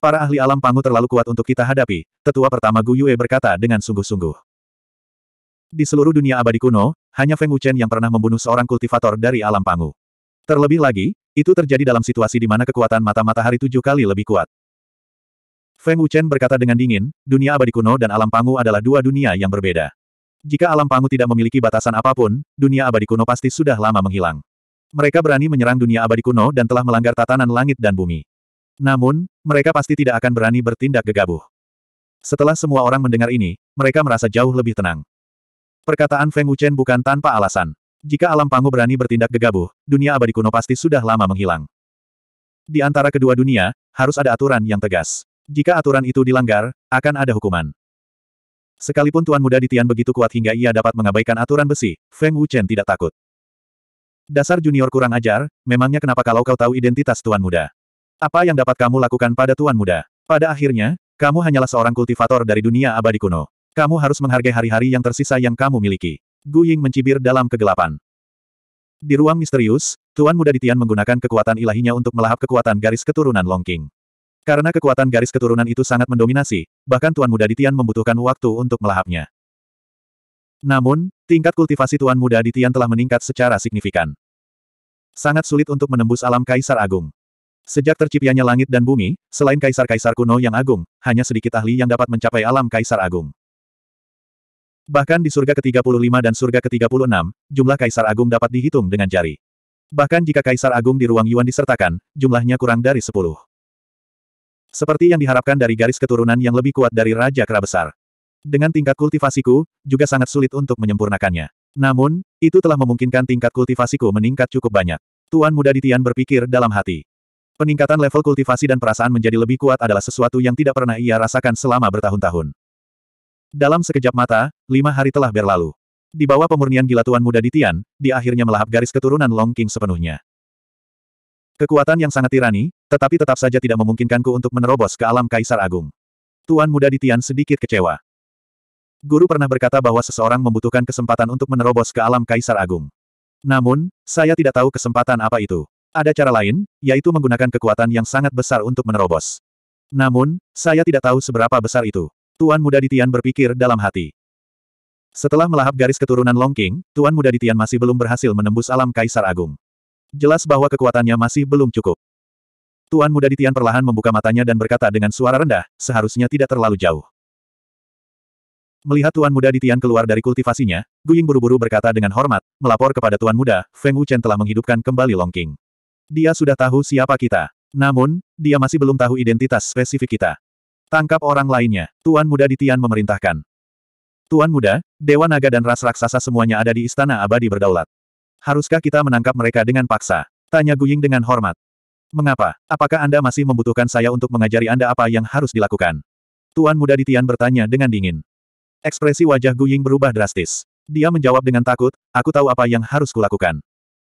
Para ahli alam pangu terlalu kuat untuk kita hadapi, tetua pertama Gu Yue berkata dengan sungguh-sungguh. Di seluruh dunia abadi kuno, hanya Feng Wuchen yang pernah membunuh seorang kultivator dari alam pangu. Terlebih lagi, itu terjadi dalam situasi di mana kekuatan mata matahari tujuh kali lebih kuat. Feng Wuchen berkata dengan dingin, dunia abadi kuno dan alam pangu adalah dua dunia yang berbeda. Jika alam pangu tidak memiliki batasan apapun, dunia abadi kuno pasti sudah lama menghilang. Mereka berani menyerang dunia abadi kuno dan telah melanggar tatanan langit dan bumi. Namun, mereka pasti tidak akan berani bertindak gegabah. Setelah semua orang mendengar ini, mereka merasa jauh lebih tenang. Perkataan Feng Wuchen bukan tanpa alasan. Jika alam pangu berani bertindak gegabah, dunia abadi kuno pasti sudah lama menghilang. Di antara kedua dunia, harus ada aturan yang tegas. Jika aturan itu dilanggar, akan ada hukuman. Sekalipun Tuan Muda Ditian begitu kuat hingga ia dapat mengabaikan aturan besi, Feng Wuchen tidak takut. Dasar junior kurang ajar, memangnya kenapa kalau kau tahu identitas Tuan Muda? Apa yang dapat kamu lakukan pada Tuan Muda? Pada akhirnya, kamu hanyalah seorang kultivator dari dunia abadi kuno. Kamu harus menghargai hari-hari yang tersisa yang kamu miliki. Gu Ying mencibir dalam kegelapan. Di ruang misterius, Tuan Muda Ditian menggunakan kekuatan ilahinya untuk melahap kekuatan garis keturunan Long King. Karena kekuatan garis keturunan itu sangat mendominasi, bahkan Tuan Muda Ditian membutuhkan waktu untuk melahapnya. Namun, tingkat kultivasi Tuan Muda Ditian telah meningkat secara signifikan. Sangat sulit untuk menembus alam Kaisar Agung. Sejak terciptanya langit dan bumi, selain kaisar-kaisar kuno yang agung, hanya sedikit ahli yang dapat mencapai alam kaisar agung. Bahkan di surga ke-35 dan surga ke-36, jumlah kaisar agung dapat dihitung dengan jari. Bahkan jika kaisar agung di ruang Yuan disertakan, jumlahnya kurang dari 10. Seperti yang diharapkan dari garis keturunan yang lebih kuat dari Raja Kera Besar. Dengan tingkat kultivasiku, juga sangat sulit untuk menyempurnakannya. Namun, itu telah memungkinkan tingkat kultivasiku meningkat cukup banyak. Tuan muda di Tian berpikir dalam hati. Peningkatan level kultivasi dan perasaan menjadi lebih kuat adalah sesuatu yang tidak pernah ia rasakan selama bertahun-tahun. Dalam sekejap mata, lima hari telah berlalu. Di bawah pemurnian gila Tuan Muda di Tian, dia akhirnya melahap garis keturunan Long King sepenuhnya. Kekuatan yang sangat tirani, tetapi tetap saja tidak memungkinkanku untuk menerobos ke alam Kaisar Agung. Tuan muda Ditian sedikit kecewa. Guru pernah berkata bahwa seseorang membutuhkan kesempatan untuk menerobos ke alam Kaisar Agung. Namun, saya tidak tahu kesempatan apa itu. Ada cara lain, yaitu menggunakan kekuatan yang sangat besar untuk menerobos. Namun, saya tidak tahu seberapa besar itu. Tuan muda Ditian berpikir dalam hati. Setelah melahap garis keturunan Longking, Tuan muda Ditian masih belum berhasil menembus alam Kaisar Agung. Jelas bahwa kekuatannya masih belum cukup. Tuan Muda Ditian perlahan membuka matanya dan berkata dengan suara rendah, seharusnya tidak terlalu jauh. Melihat Tuan Muda Ditian keluar dari kultivasinya, Guying buru-buru berkata dengan hormat, melapor kepada Tuan Muda, Feng Wuchen telah menghidupkan kembali Longqing. Dia sudah tahu siapa kita. Namun, dia masih belum tahu identitas spesifik kita. Tangkap orang lainnya, Tuan Muda Ditian memerintahkan. Tuan Muda, Dewa Naga dan Ras Raksasa semuanya ada di Istana Abadi berdaulat. Haruskah kita menangkap mereka dengan paksa? Tanya Guying dengan hormat. Mengapa? Apakah Anda masih membutuhkan saya untuk mengajari Anda apa yang harus dilakukan? Tuan muda di bertanya dengan dingin. Ekspresi wajah Guying berubah drastis. Dia menjawab dengan takut, aku tahu apa yang harus kulakukan.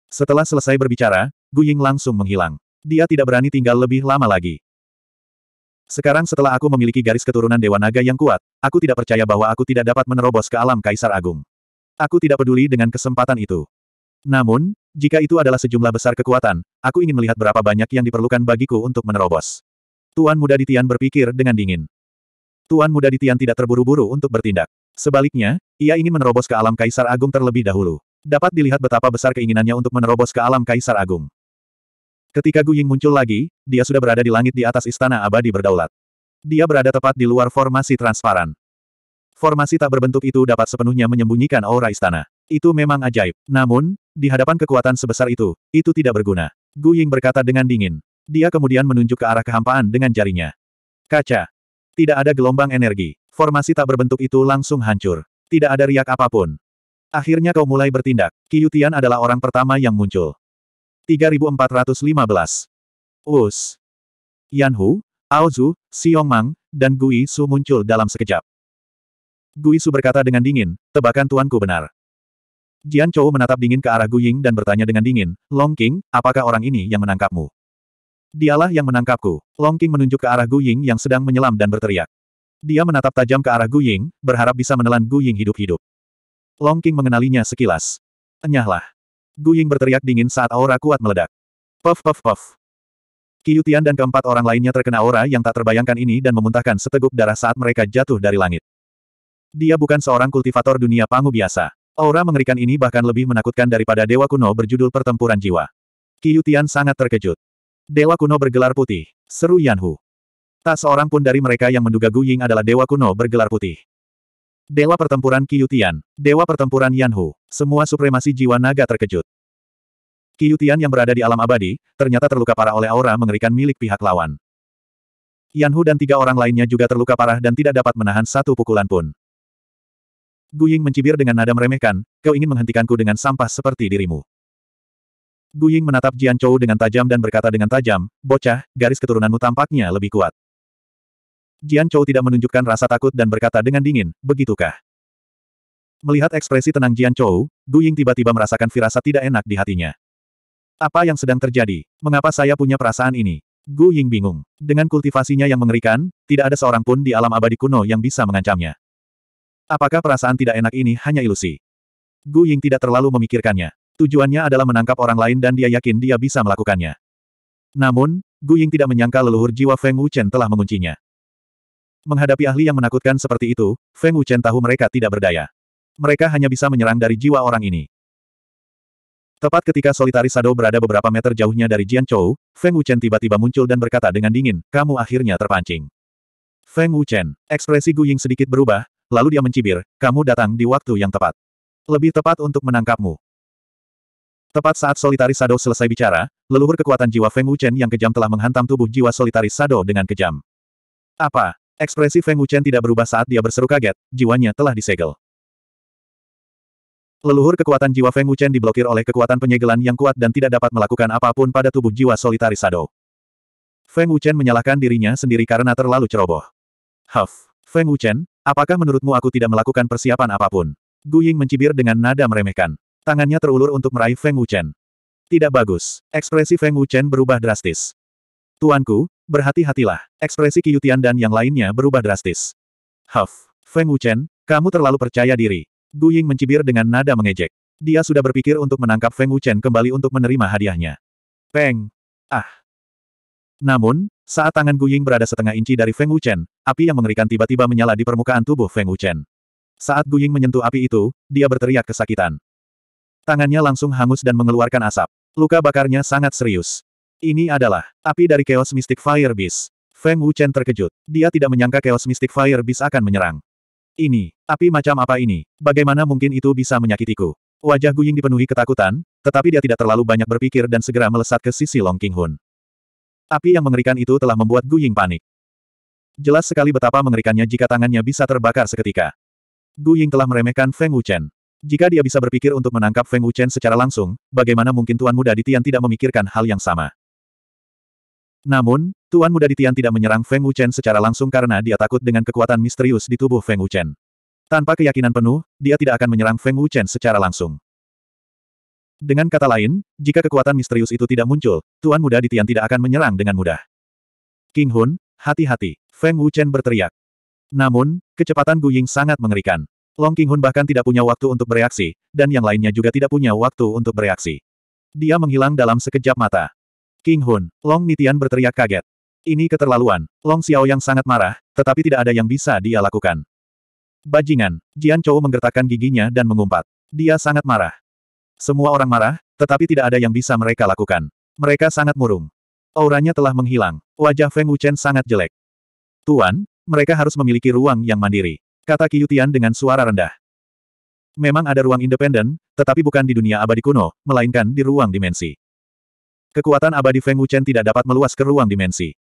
Setelah selesai berbicara, Guying langsung menghilang. Dia tidak berani tinggal lebih lama lagi. Sekarang setelah aku memiliki garis keturunan Dewa Naga yang kuat, aku tidak percaya bahwa aku tidak dapat menerobos ke alam Kaisar Agung. Aku tidak peduli dengan kesempatan itu. Namun, jika itu adalah sejumlah besar kekuatan, aku ingin melihat berapa banyak yang diperlukan bagiku untuk menerobos. Tuan muda di berpikir dengan dingin. Tuan muda di tidak terburu-buru untuk bertindak. Sebaliknya, ia ingin menerobos ke alam Kaisar Agung terlebih dahulu. Dapat dilihat betapa besar keinginannya untuk menerobos ke alam Kaisar Agung. Ketika Gu Ying muncul lagi, dia sudah berada di langit di atas istana abadi berdaulat. Dia berada tepat di luar formasi transparan. Formasi tak berbentuk itu dapat sepenuhnya menyembunyikan aura istana. Itu memang ajaib. Namun, di hadapan kekuatan sebesar itu, itu tidak berguna. Gu Ying berkata dengan dingin. Dia kemudian menunjuk ke arah kehampaan dengan jarinya. Kaca. Tidak ada gelombang energi. Formasi tak berbentuk itu langsung hancur. Tidak ada riak apapun. Akhirnya kau mulai bertindak. Kiyutian adalah orang pertama yang muncul. 3415. Us. Yanhu, Aozu, Xiongmang, dan Gui Su muncul dalam sekejap. Gui Su berkata dengan dingin, tebakan tuanku benar. Jian Chou menatap dingin ke arah Guying dan bertanya dengan dingin, Long King, apakah orang ini yang menangkapmu? Dialah yang menangkapku. Long King menunjuk ke arah Guying yang sedang menyelam dan berteriak. Dia menatap tajam ke arah Guying, berharap bisa menelan Guying hidup-hidup. Long King mengenalinya sekilas. Enyahlah. Guying berteriak dingin saat aura kuat meledak. Puff puff puff. Kiyutian dan keempat orang lainnya terkena aura yang tak terbayangkan ini dan memuntahkan seteguk darah saat mereka jatuh dari langit. Dia bukan seorang kultivator dunia pangu biasa. Aura mengerikan ini bahkan lebih menakutkan daripada Dewa Kuno berjudul Pertempuran Jiwa. Tian sangat terkejut. Dewa Kuno bergelar putih, seru Yanhu. Tak seorang pun dari mereka yang menduga Gu Ying adalah Dewa Kuno bergelar putih. Dewa Pertempuran Tian, Dewa Pertempuran Yanhu, semua supremasi jiwa naga terkejut. Tian yang berada di alam abadi, ternyata terluka parah oleh aura mengerikan milik pihak lawan. Yanhu dan tiga orang lainnya juga terluka parah dan tidak dapat menahan satu pukulan pun. Gu Ying mencibir dengan nada meremehkan, kau ingin menghentikanku dengan sampah seperti dirimu. Gu Ying menatap Jian Chou dengan tajam dan berkata dengan tajam, bocah, garis keturunanmu tampaknya lebih kuat. Jian Chou tidak menunjukkan rasa takut dan berkata dengan dingin, begitukah? Melihat ekspresi tenang Jian Chou, Gu Ying tiba-tiba merasakan firasat tidak enak di hatinya. Apa yang sedang terjadi? Mengapa saya punya perasaan ini? Gu Ying bingung. Dengan kultivasinya yang mengerikan, tidak ada seorang pun di alam abadi kuno yang bisa mengancamnya. Apakah perasaan tidak enak ini hanya ilusi? Gu Ying tidak terlalu memikirkannya. Tujuannya adalah menangkap orang lain dan dia yakin dia bisa melakukannya. Namun, Gu Ying tidak menyangka leluhur jiwa Feng Wuchen telah menguncinya. Menghadapi ahli yang menakutkan seperti itu, Feng Wuchen tahu mereka tidak berdaya. Mereka hanya bisa menyerang dari jiwa orang ini. Tepat ketika solitari Sado berada beberapa meter jauhnya dari Jian Chou, Feng Wuchen tiba-tiba muncul dan berkata dengan dingin, kamu akhirnya terpancing. Feng Wuchen, ekspresi Gu Ying sedikit berubah, lalu dia mencibir, kamu datang di waktu yang tepat. Lebih tepat untuk menangkapmu. Tepat saat solitari Sado selesai bicara, leluhur kekuatan jiwa Feng Wuchen yang kejam telah menghantam tubuh jiwa solitari Sado dengan kejam. Apa? Ekspresi Feng Wuchen tidak berubah saat dia berseru kaget, jiwanya telah disegel. Leluhur kekuatan jiwa Feng Wuchen diblokir oleh kekuatan penyegelan yang kuat dan tidak dapat melakukan apapun pada tubuh jiwa solitari Sado. Feng Wuchen menyalahkan dirinya sendiri karena terlalu ceroboh. Huff! Feng Wuchen, Apakah menurutmu aku tidak melakukan persiapan apapun? Gu Ying mencibir dengan nada meremehkan. Tangannya terulur untuk meraih Feng Wuchen. Tidak bagus. Ekspresi Feng Wuchen berubah drastis. Tuanku, berhati-hatilah. Ekspresi Yutian dan yang lainnya berubah drastis. Huff. Feng Wuchen, kamu terlalu percaya diri. Gu Ying mencibir dengan nada mengejek. Dia sudah berpikir untuk menangkap Feng Wuchen kembali untuk menerima hadiahnya. Peng. Ah. Namun, saat tangan Guying berada setengah inci dari Feng Wuchen, api yang mengerikan tiba-tiba menyala di permukaan tubuh Feng Wuchen. Saat Guying menyentuh api itu, dia berteriak kesakitan. Tangannya langsung hangus dan mengeluarkan asap. Luka bakarnya sangat serius. Ini adalah api dari Chaos Mystic Fire Beast. Feng Wuchen terkejut. Dia tidak menyangka Chaos Mystic Fire Beast akan menyerang. Ini, api macam apa ini? Bagaimana mungkin itu bisa menyakitiku? Wajah Guying dipenuhi ketakutan, tetapi dia tidak terlalu banyak berpikir dan segera melesat ke sisi Long Qinghun. Api yang mengerikan itu telah membuat Gu Ying panik. Jelas sekali betapa mengerikannya jika tangannya bisa terbakar seketika. Gu Ying telah meremehkan Feng Wuchen. Jika dia bisa berpikir untuk menangkap Feng Wuchen secara langsung, bagaimana mungkin Tuan Muda di Tian tidak memikirkan hal yang sama? Namun, Tuan Muda di Tian tidak menyerang Feng Wuchen secara langsung karena dia takut dengan kekuatan misterius di tubuh Feng Wuchen. Tanpa keyakinan penuh, dia tidak akan menyerang Feng Wuchen secara langsung. Dengan kata lain, jika kekuatan misterius itu tidak muncul, Tuan Muda di tidak akan menyerang dengan mudah. King Hun, hati-hati, Feng Wuchen berteriak. Namun, kecepatan Gu Ying sangat mengerikan. Long King Hun bahkan tidak punya waktu untuk bereaksi, dan yang lainnya juga tidak punya waktu untuk bereaksi. Dia menghilang dalam sekejap mata. King Hun, Long Nitian berteriak kaget. Ini keterlaluan. Long Xiao yang sangat marah, tetapi tidak ada yang bisa dia lakukan. Bajingan, Jian Chou menggertakkan giginya dan mengumpat. Dia sangat marah. Semua orang marah, tetapi tidak ada yang bisa mereka lakukan. Mereka sangat murung. Auranya telah menghilang. Wajah Feng Wuchen sangat jelek. Tuan, mereka harus memiliki ruang yang mandiri. Kata Qiyutian dengan suara rendah. Memang ada ruang independen, tetapi bukan di dunia abadi kuno, melainkan di ruang dimensi. Kekuatan abadi Feng Wuchen tidak dapat meluas ke ruang dimensi.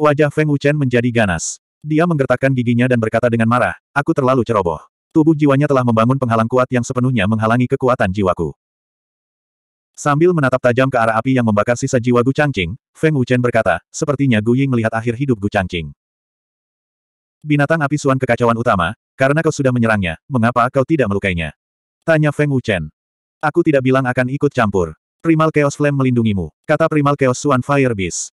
Wajah Feng Wuchen menjadi ganas. Dia menggertakkan giginya dan berkata dengan marah, aku terlalu ceroboh. Tubuh jiwanya telah membangun penghalang kuat yang sepenuhnya menghalangi kekuatan jiwaku. Sambil menatap tajam ke arah api yang membakar sisa jiwa Gu Changqing, Feng Wuchen berkata, sepertinya Gu Ying melihat akhir hidup Gu Changqing. Binatang api suan kekacauan utama, karena kau sudah menyerangnya, mengapa kau tidak melukainya? Tanya Feng Wuchen. Aku tidak bilang akan ikut campur. Primal Chaos Flame melindungimu, kata Primal Chaos Suan Fire Beast.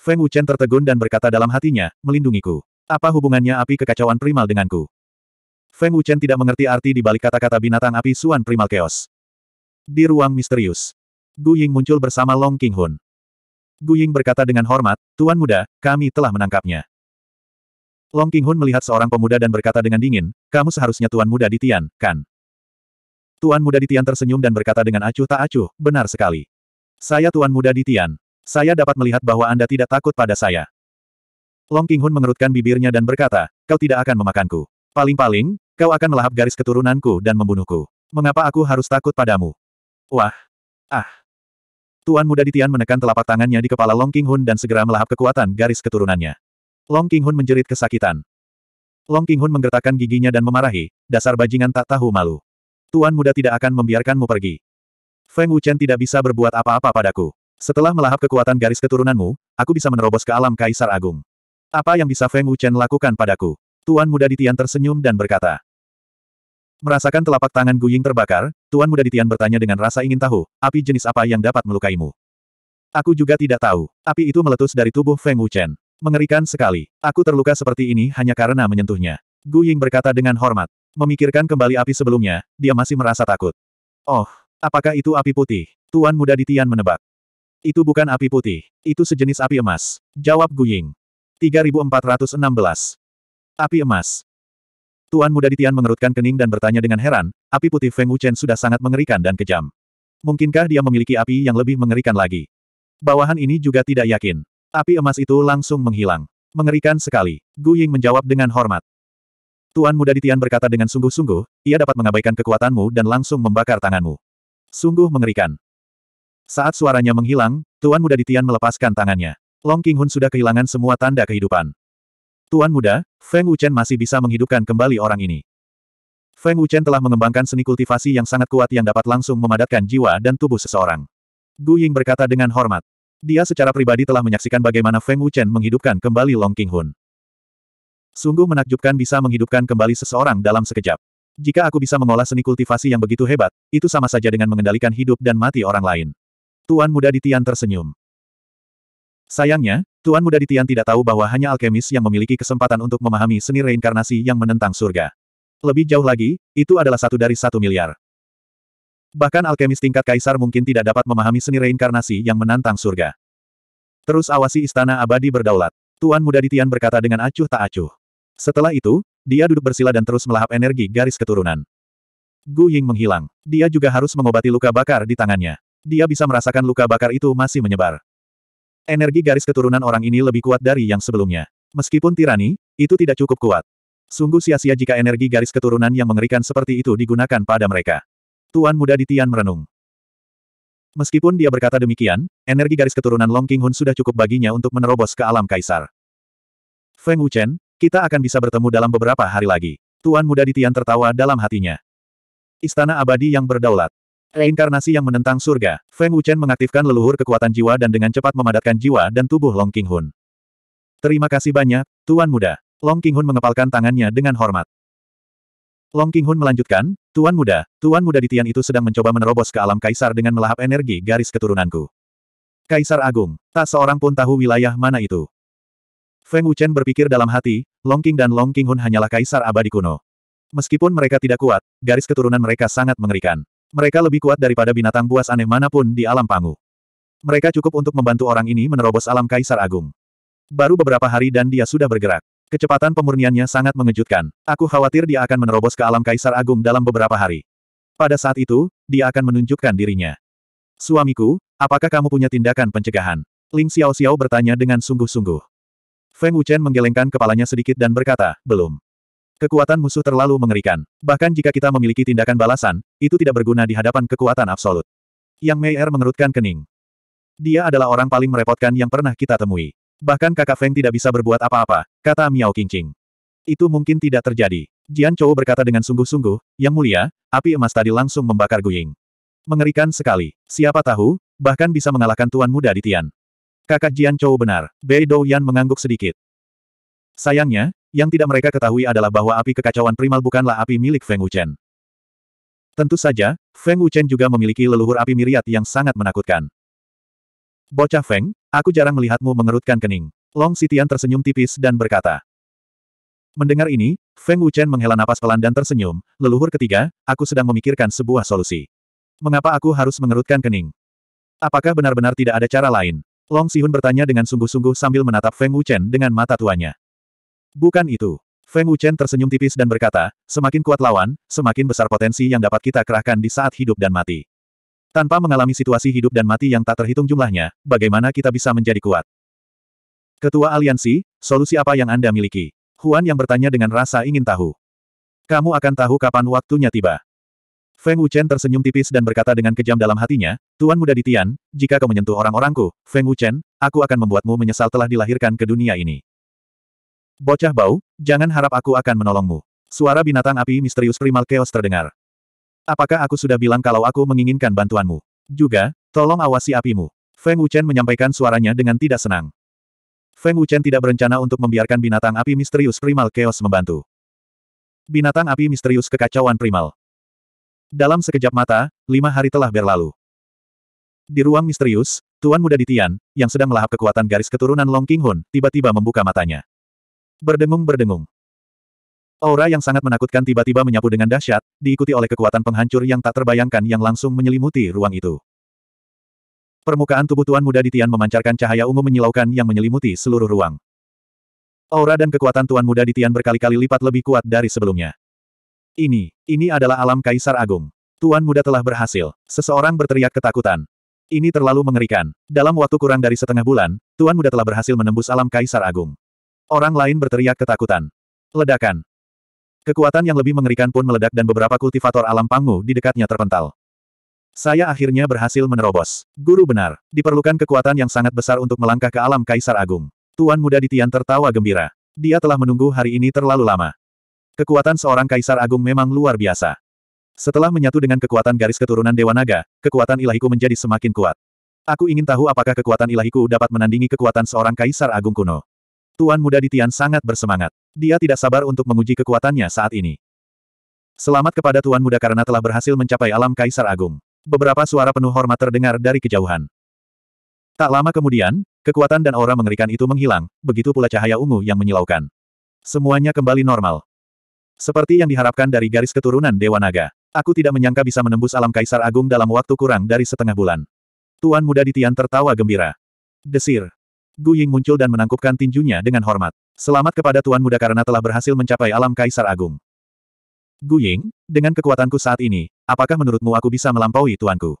Feng Wuchen tertegun dan berkata dalam hatinya, melindungiku. Apa hubungannya api kekacauan primal denganku? Feng Wuchen tidak mengerti arti di balik kata-kata binatang api Suan Primal Chaos. Di ruang misterius. Gu Ying muncul bersama Long King Hun. Gu Ying berkata dengan hormat, Tuan Muda, kami telah menangkapnya. Long King Hun melihat seorang pemuda dan berkata dengan dingin, kamu seharusnya Tuan Muda di Tian, kan? Tuan Muda di Tian tersenyum dan berkata dengan acuh tak acuh, benar sekali. Saya Tuan Muda di Tian. Saya dapat melihat bahwa Anda tidak takut pada saya. Long King Hun mengerutkan bibirnya dan berkata, kau tidak akan memakanku. Paling-paling, kau akan melahap garis keturunanku dan membunuhku. Mengapa aku harus takut padamu? Wah! Ah! Tuan muda Ditian menekan telapak tangannya di kepala Long King Hun dan segera melahap kekuatan garis keturunannya. Long King Hun menjerit kesakitan. Long King Hun menggertakkan giginya dan memarahi, dasar bajingan tak tahu malu. Tuan muda tidak akan membiarkanmu pergi. Feng Wuchen tidak bisa berbuat apa-apa padaku. Setelah melahap kekuatan garis keturunanmu, aku bisa menerobos ke alam Kaisar Agung. Apa yang bisa Feng Wuchen lakukan padaku? Tuan muda Ditian tersenyum dan berkata. Merasakan telapak tangan Guying terbakar, Tuan Muda Ditian bertanya dengan rasa ingin tahu, api jenis apa yang dapat melukaimu. Aku juga tidak tahu. Api itu meletus dari tubuh Feng Wuchen. Mengerikan sekali. Aku terluka seperti ini hanya karena menyentuhnya. Guying berkata dengan hormat. Memikirkan kembali api sebelumnya, dia masih merasa takut. Oh, apakah itu api putih? Tuan Muda Ditian menebak. Itu bukan api putih. Itu sejenis api emas. Jawab Guying. 3416. Api emas. Tuan muda di mengerutkan kening dan bertanya dengan heran, api putih Feng Wuchen sudah sangat mengerikan dan kejam. Mungkinkah dia memiliki api yang lebih mengerikan lagi? Bawahan ini juga tidak yakin. Api emas itu langsung menghilang. Mengerikan sekali. Gu Ying menjawab dengan hormat. Tuan muda di berkata dengan sungguh-sungguh, ia dapat mengabaikan kekuatanmu dan langsung membakar tanganmu. Sungguh mengerikan. Saat suaranya menghilang, Tuan muda di melepaskan tangannya. Long King Hun sudah kehilangan semua tanda kehidupan. Tuan muda, Feng Wuchen masih bisa menghidupkan kembali orang ini. Feng Wuchen telah mengembangkan seni kultivasi yang sangat kuat yang dapat langsung memadatkan jiwa dan tubuh seseorang. Gu Ying berkata dengan hormat. Dia secara pribadi telah menyaksikan bagaimana Feng Wuchen menghidupkan kembali Long King Hun. Sungguh menakjubkan bisa menghidupkan kembali seseorang dalam sekejap. Jika aku bisa mengolah seni kultivasi yang begitu hebat, itu sama saja dengan mengendalikan hidup dan mati orang lain. Tuan muda di Tian tersenyum. Sayangnya, Tuan Muda Ditian tidak tahu bahwa hanya alkemis yang memiliki kesempatan untuk memahami seni reinkarnasi yang menentang surga. Lebih jauh lagi, itu adalah satu dari satu miliar. Bahkan alkemis tingkat kaisar mungkin tidak dapat memahami seni reinkarnasi yang menantang surga. Terus awasi istana abadi berdaulat. Tuan Muda Ditian berkata dengan acuh tak acuh. Setelah itu, dia duduk bersila dan terus melahap energi garis keturunan. Gu Ying menghilang. Dia juga harus mengobati luka bakar di tangannya. Dia bisa merasakan luka bakar itu masih menyebar. Energi garis keturunan orang ini lebih kuat dari yang sebelumnya. Meskipun tirani, itu tidak cukup kuat. Sungguh sia-sia jika energi garis keturunan yang mengerikan seperti itu digunakan pada mereka. Tuan muda di Tian merenung. Meskipun dia berkata demikian, energi garis keturunan Long King Hun sudah cukup baginya untuk menerobos ke alam kaisar. Feng Wuchen, kita akan bisa bertemu dalam beberapa hari lagi. Tuan muda di Tian tertawa dalam hatinya. Istana abadi yang berdaulat. Reinkarnasi yang menentang surga, Feng Wuchen mengaktifkan leluhur kekuatan jiwa dan dengan cepat memadatkan jiwa dan tubuh Long King Hun. Terima kasih banyak, Tuan Muda. Long King Hun mengepalkan tangannya dengan hormat. Long King Hun melanjutkan, Tuan Muda, Tuan Muda di Tian itu sedang mencoba menerobos ke alam kaisar dengan melahap energi garis keturunanku. Kaisar Agung, tak seorang pun tahu wilayah mana itu. Feng Wuchen berpikir dalam hati, Long King dan Long King Hun hanyalah kaisar abadi kuno. Meskipun mereka tidak kuat, garis keturunan mereka sangat mengerikan. Mereka lebih kuat daripada binatang buas aneh manapun di alam pangu. Mereka cukup untuk membantu orang ini menerobos alam Kaisar Agung. Baru beberapa hari dan dia sudah bergerak. Kecepatan pemurniannya sangat mengejutkan. Aku khawatir dia akan menerobos ke alam Kaisar Agung dalam beberapa hari. Pada saat itu, dia akan menunjukkan dirinya. Suamiku, apakah kamu punya tindakan pencegahan? Ling Xiao Xiao bertanya dengan sungguh-sungguh. Feng Wuchen menggelengkan kepalanya sedikit dan berkata, belum. Kekuatan musuh terlalu mengerikan. Bahkan jika kita memiliki tindakan balasan, itu tidak berguna di hadapan kekuatan absolut. Yang Meier mengerutkan kening. Dia adalah orang paling merepotkan yang pernah kita temui. Bahkan kakak Feng tidak bisa berbuat apa-apa, kata Miao Qingqing. Itu mungkin tidak terjadi. Jian Chou berkata dengan sungguh-sungguh, Yang mulia, api emas tadi langsung membakar Guying. Mengerikan sekali. Siapa tahu, bahkan bisa mengalahkan tuan muda di Tian. Kakak Jian Chou benar. Bei Dou Yan mengangguk sedikit. Sayangnya, yang tidak mereka ketahui adalah bahwa api kekacauan primal bukanlah api milik Feng Wuchen. Tentu saja, Feng Wuchen juga memiliki leluhur api miriat yang sangat menakutkan. Bocah Feng, aku jarang melihatmu mengerutkan kening. Long Sitian tersenyum tipis dan berkata. Mendengar ini, Feng Wuchen menghela napas pelan dan tersenyum, leluhur ketiga, aku sedang memikirkan sebuah solusi. Mengapa aku harus mengerutkan kening? Apakah benar-benar tidak ada cara lain? Long Sihun bertanya dengan sungguh-sungguh sambil menatap Feng Wuchen dengan mata tuanya. Bukan itu. Feng Wuchen tersenyum tipis dan berkata, semakin kuat lawan, semakin besar potensi yang dapat kita kerahkan di saat hidup dan mati. Tanpa mengalami situasi hidup dan mati yang tak terhitung jumlahnya, bagaimana kita bisa menjadi kuat? Ketua Aliansi, solusi apa yang Anda miliki? Huan yang bertanya dengan rasa ingin tahu. Kamu akan tahu kapan waktunya tiba. Feng Wuchen tersenyum tipis dan berkata dengan kejam dalam hatinya, Tuan Muda di Tian, jika kau menyentuh orang-orangku, Feng Wuchen, aku akan membuatmu menyesal telah dilahirkan ke dunia ini. Bocah bau, jangan harap aku akan menolongmu. Suara binatang api misterius primal chaos terdengar. Apakah aku sudah bilang kalau aku menginginkan bantuanmu? Juga, tolong awasi apimu. Feng Wuchen menyampaikan suaranya dengan tidak senang. Feng Wuchen tidak berencana untuk membiarkan binatang api misterius primal chaos membantu. Binatang api misterius kekacauan primal. Dalam sekejap mata, lima hari telah berlalu. Di ruang misterius, Tuan Muda Ditian, yang sedang melahap kekuatan garis keturunan Long King Hun, tiba-tiba membuka matanya. Berdengung-berdengung. Aura yang sangat menakutkan tiba-tiba menyapu dengan dahsyat, diikuti oleh kekuatan penghancur yang tak terbayangkan yang langsung menyelimuti ruang itu. Permukaan tubuh Tuan Muda di Tian memancarkan cahaya ungu menyilaukan yang menyelimuti seluruh ruang. Aura dan kekuatan Tuan Muda di Tian berkali-kali lipat lebih kuat dari sebelumnya. Ini, ini adalah alam Kaisar Agung. Tuan Muda telah berhasil. Seseorang berteriak ketakutan. Ini terlalu mengerikan. Dalam waktu kurang dari setengah bulan, Tuan Muda telah berhasil menembus alam Kaisar Agung. Orang lain berteriak ketakutan. Ledakan. Kekuatan yang lebih mengerikan pun meledak dan beberapa kultivator alam pangu di dekatnya terpental. Saya akhirnya berhasil menerobos. Guru benar, diperlukan kekuatan yang sangat besar untuk melangkah ke alam Kaisar Agung. Tuan muda di Tian tertawa gembira. Dia telah menunggu hari ini terlalu lama. Kekuatan seorang Kaisar Agung memang luar biasa. Setelah menyatu dengan kekuatan garis keturunan Dewa Naga, kekuatan ilahiku menjadi semakin kuat. Aku ingin tahu apakah kekuatan ilahiku dapat menandingi kekuatan seorang Kaisar Agung kuno. Tuan muda Ditian sangat bersemangat. Dia tidak sabar untuk menguji kekuatannya saat ini. Selamat kepada Tuan muda karena telah berhasil mencapai alam Kaisar Agung. Beberapa suara penuh hormat terdengar dari kejauhan. Tak lama kemudian, kekuatan dan aura mengerikan itu menghilang, begitu pula cahaya ungu yang menyilaukan. Semuanya kembali normal. Seperti yang diharapkan dari garis keturunan Dewa Naga. Aku tidak menyangka bisa menembus alam Kaisar Agung dalam waktu kurang dari setengah bulan. Tuan muda Ditian tertawa gembira. Desir. Gu Ying muncul dan menangkupkan tinjunya dengan hormat. Selamat kepada Tuan Muda karena telah berhasil mencapai alam Kaisar Agung. Gu Ying, dengan kekuatanku saat ini, apakah menurutmu aku bisa melampaui tuanku?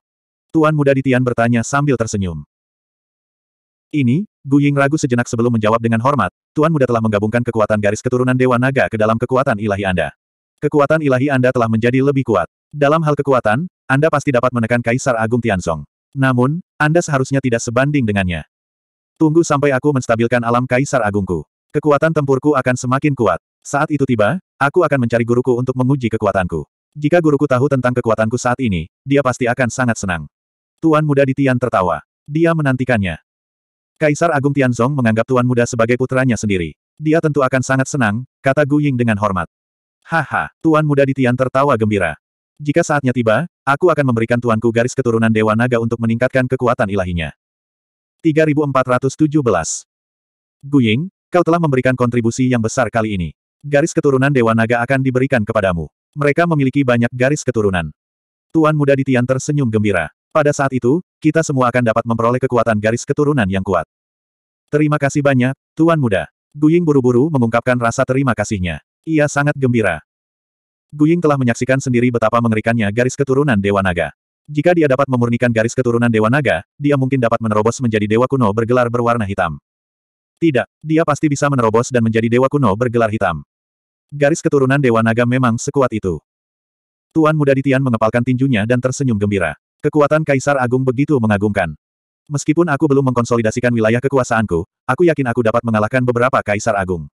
Tuan Muda di Tian bertanya sambil tersenyum. Ini, Gu Ying ragu sejenak sebelum menjawab dengan hormat, Tuan Muda telah menggabungkan kekuatan garis keturunan Dewa Naga ke dalam kekuatan ilahi Anda. Kekuatan ilahi Anda telah menjadi lebih kuat. Dalam hal kekuatan, Anda pasti dapat menekan Kaisar Agung Tianzong. Namun, Anda seharusnya tidak sebanding dengannya. Tunggu sampai aku menstabilkan alam kaisar agungku. Kekuatan tempurku akan semakin kuat. Saat itu tiba, aku akan mencari guruku untuk menguji kekuatanku. Jika guruku tahu tentang kekuatanku saat ini, dia pasti akan sangat senang. Tuan muda di Tian tertawa. Dia menantikannya. Kaisar Agung Tianzong menganggap tuan muda sebagai putranya sendiri. Dia tentu akan sangat senang, kata Gu Ying dengan hormat. Haha, tuan muda di Tian tertawa gembira. Jika saatnya tiba, aku akan memberikan tuanku garis keturunan Dewa Naga untuk meningkatkan kekuatan ilahinya. 3417. Guying, kau telah memberikan kontribusi yang besar kali ini. Garis keturunan Dewa Naga akan diberikan kepadamu. Mereka memiliki banyak garis keturunan. Tuan muda di tersenyum gembira. Pada saat itu, kita semua akan dapat memperoleh kekuatan garis keturunan yang kuat. Terima kasih banyak, Tuan muda. Guying buru-buru mengungkapkan rasa terima kasihnya. Ia sangat gembira. Guying telah menyaksikan sendiri betapa mengerikannya garis keturunan Dewa Naga. Jika dia dapat memurnikan garis keturunan Dewa Naga, dia mungkin dapat menerobos menjadi Dewa Kuno bergelar berwarna hitam. Tidak, dia pasti bisa menerobos dan menjadi Dewa Kuno bergelar hitam. Garis keturunan Dewa Naga memang sekuat itu. Tuan Muda Ditian mengepalkan tinjunya dan tersenyum gembira. Kekuatan Kaisar Agung begitu mengagumkan. Meskipun aku belum mengkonsolidasikan wilayah kekuasaanku, aku yakin aku dapat mengalahkan beberapa Kaisar Agung.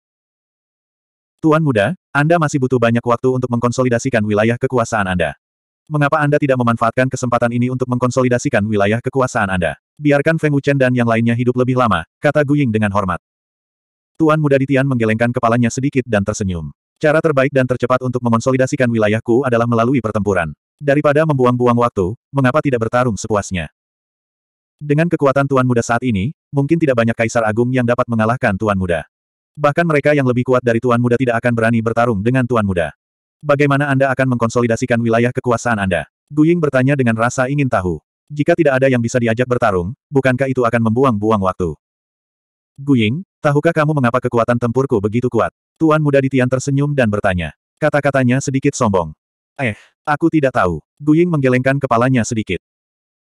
Tuan Muda, Anda masih butuh banyak waktu untuk mengkonsolidasikan wilayah kekuasaan Anda. Mengapa Anda tidak memanfaatkan kesempatan ini untuk mengkonsolidasikan wilayah kekuasaan Anda? Biarkan Feng Wuchen dan yang lainnya hidup lebih lama, kata Guying dengan hormat. Tuan muda di Tian menggelengkan kepalanya sedikit dan tersenyum. Cara terbaik dan tercepat untuk mengonsolidasikan wilayahku adalah melalui pertempuran. Daripada membuang-buang waktu, mengapa tidak bertarung sepuasnya? Dengan kekuatan Tuan Muda saat ini, mungkin tidak banyak Kaisar Agung yang dapat mengalahkan Tuan Muda. Bahkan mereka yang lebih kuat dari Tuan Muda tidak akan berani bertarung dengan Tuan Muda. Bagaimana Anda akan mengkonsolidasikan wilayah kekuasaan Anda? Gu Ying bertanya dengan rasa ingin tahu. Jika tidak ada yang bisa diajak bertarung, bukankah itu akan membuang-buang waktu? Gu Ying, tahukah kamu mengapa kekuatan tempurku begitu kuat? Tuan muda di Tian tersenyum dan bertanya. Kata-katanya sedikit sombong. Eh, aku tidak tahu. Gu Ying menggelengkan kepalanya sedikit.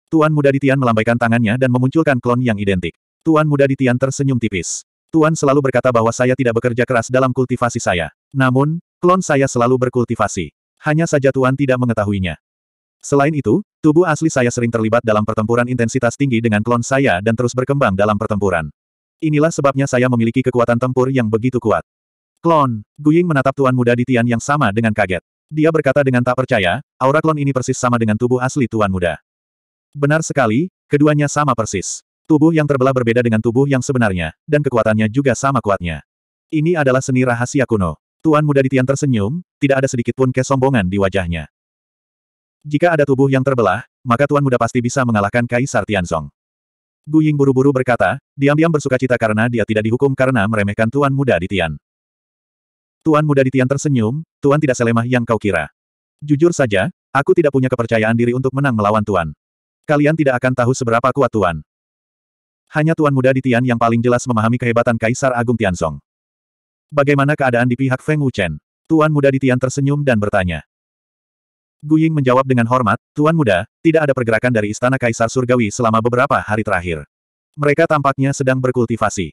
Tuan muda di Tian melambaikan tangannya dan memunculkan klon yang identik. Tuan muda di Tian tersenyum tipis. Tuan selalu berkata bahwa saya tidak bekerja keras dalam kultivasi saya. Namun, Klon saya selalu berkultivasi. Hanya saja Tuan tidak mengetahuinya. Selain itu, tubuh asli saya sering terlibat dalam pertempuran intensitas tinggi dengan klon saya dan terus berkembang dalam pertempuran. Inilah sebabnya saya memiliki kekuatan tempur yang begitu kuat. Klon, Guying menatap Tuan Muda di Tian yang sama dengan kaget. Dia berkata dengan tak percaya, aura klon ini persis sama dengan tubuh asli Tuan Muda. Benar sekali, keduanya sama persis. Tubuh yang terbelah berbeda dengan tubuh yang sebenarnya, dan kekuatannya juga sama kuatnya. Ini adalah seni rahasia kuno. Tuan muda di Tian tersenyum, tidak ada sedikit pun kesombongan di wajahnya. Jika ada tubuh yang terbelah, maka Tuan muda pasti bisa mengalahkan Kaisar Tianzong. Gu Ying buru-buru berkata, diam-diam bersukacita karena dia tidak dihukum karena meremehkan Tuan muda di Tian. Tuan muda di Tian tersenyum, Tuan tidak selemah yang kau kira. Jujur saja, aku tidak punya kepercayaan diri untuk menang melawan Tuan. Kalian tidak akan tahu seberapa kuat Tuan. Hanya Tuan muda di Tian yang paling jelas memahami kehebatan Kaisar Agung Tianzong. Bagaimana keadaan di pihak Feng Wuchen? Tuan muda di Tian tersenyum dan bertanya. Gu Ying menjawab dengan hormat, Tuan muda, tidak ada pergerakan dari Istana Kaisar Surgawi selama beberapa hari terakhir. Mereka tampaknya sedang berkultivasi.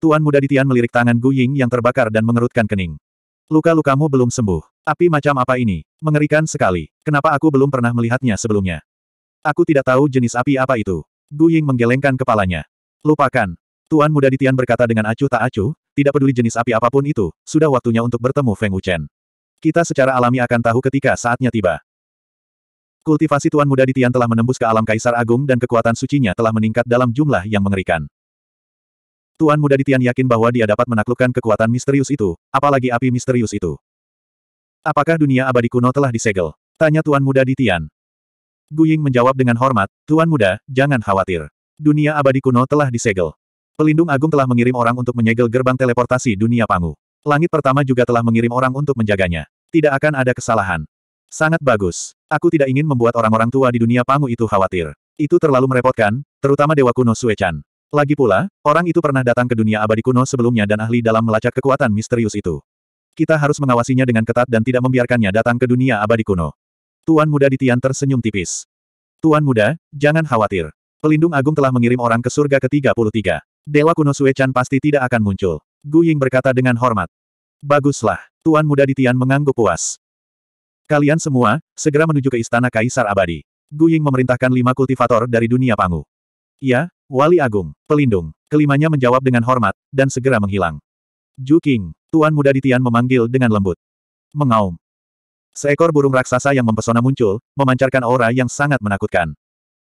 Tuan muda di Tian melirik tangan Gu Ying yang terbakar dan mengerutkan kening. Luka-lukamu belum sembuh. Api macam apa ini? Mengerikan sekali. Kenapa aku belum pernah melihatnya sebelumnya? Aku tidak tahu jenis api apa itu. Gu Ying menggelengkan kepalanya. Lupakan. Tuan muda Ditian berkata dengan acuh tak acuh, tidak peduli jenis api apapun itu, sudah waktunya untuk bertemu Feng Wuchen. Kita secara alami akan tahu ketika saatnya tiba. Kultivasi Tuan Muda di Tian telah menembus ke alam Kaisar Agung dan kekuatan sucinya telah meningkat dalam jumlah yang mengerikan. Tuan Muda di Tian yakin bahwa dia dapat menaklukkan kekuatan misterius itu, apalagi api misterius itu. Apakah dunia abadi kuno telah disegel? Tanya Tuan Muda di Tian. Guying menjawab dengan hormat, Tuan Muda, jangan khawatir. Dunia abadi kuno telah disegel. Pelindung Agung telah mengirim orang untuk menyegel gerbang teleportasi dunia Pangu. Langit pertama juga telah mengirim orang untuk menjaganya. Tidak akan ada kesalahan. Sangat bagus. Aku tidak ingin membuat orang-orang tua di dunia Pangu itu khawatir. Itu terlalu merepotkan, terutama Dewa Kuno Suechan. Lagi pula, orang itu pernah datang ke dunia abadi kuno sebelumnya dan ahli dalam melacak kekuatan misterius itu. Kita harus mengawasinya dengan ketat dan tidak membiarkannya datang ke dunia abadi kuno. Tuan muda di Tian tersenyum tipis. Tuan muda, jangan khawatir. Pelindung Agung telah mengirim orang ke surga ke-33. Dewa kuno Suechan pasti tidak akan muncul. Gu Ying berkata dengan hormat. Baguslah, Tuan Muda Ditian mengangguk puas. Kalian semua, segera menuju ke Istana Kaisar Abadi. Gu Ying memerintahkan lima kultivator dari dunia Pangu. Ya, Wali Agung, Pelindung. Kelimanya menjawab dengan hormat, dan segera menghilang. Ju King, Tuan Muda Ditian memanggil dengan lembut. Mengaum. Seekor burung raksasa yang mempesona muncul, memancarkan aura yang sangat menakutkan.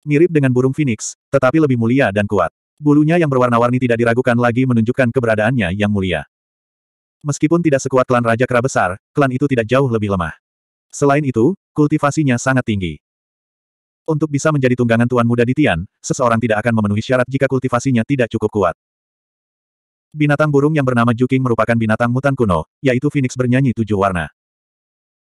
Mirip dengan burung phoenix, tetapi lebih mulia dan kuat. Bulunya yang berwarna-warni tidak diragukan lagi menunjukkan keberadaannya yang mulia. Meskipun tidak sekuat klan Raja Kera Besar, klan itu tidak jauh lebih lemah. Selain itu, kultivasinya sangat tinggi. Untuk bisa menjadi tunggangan tuan muda di Tian, seseorang tidak akan memenuhi syarat jika kultivasinya tidak cukup kuat. Binatang burung yang bernama Juking merupakan binatang mutan kuno, yaitu Phoenix bernyanyi tujuh warna.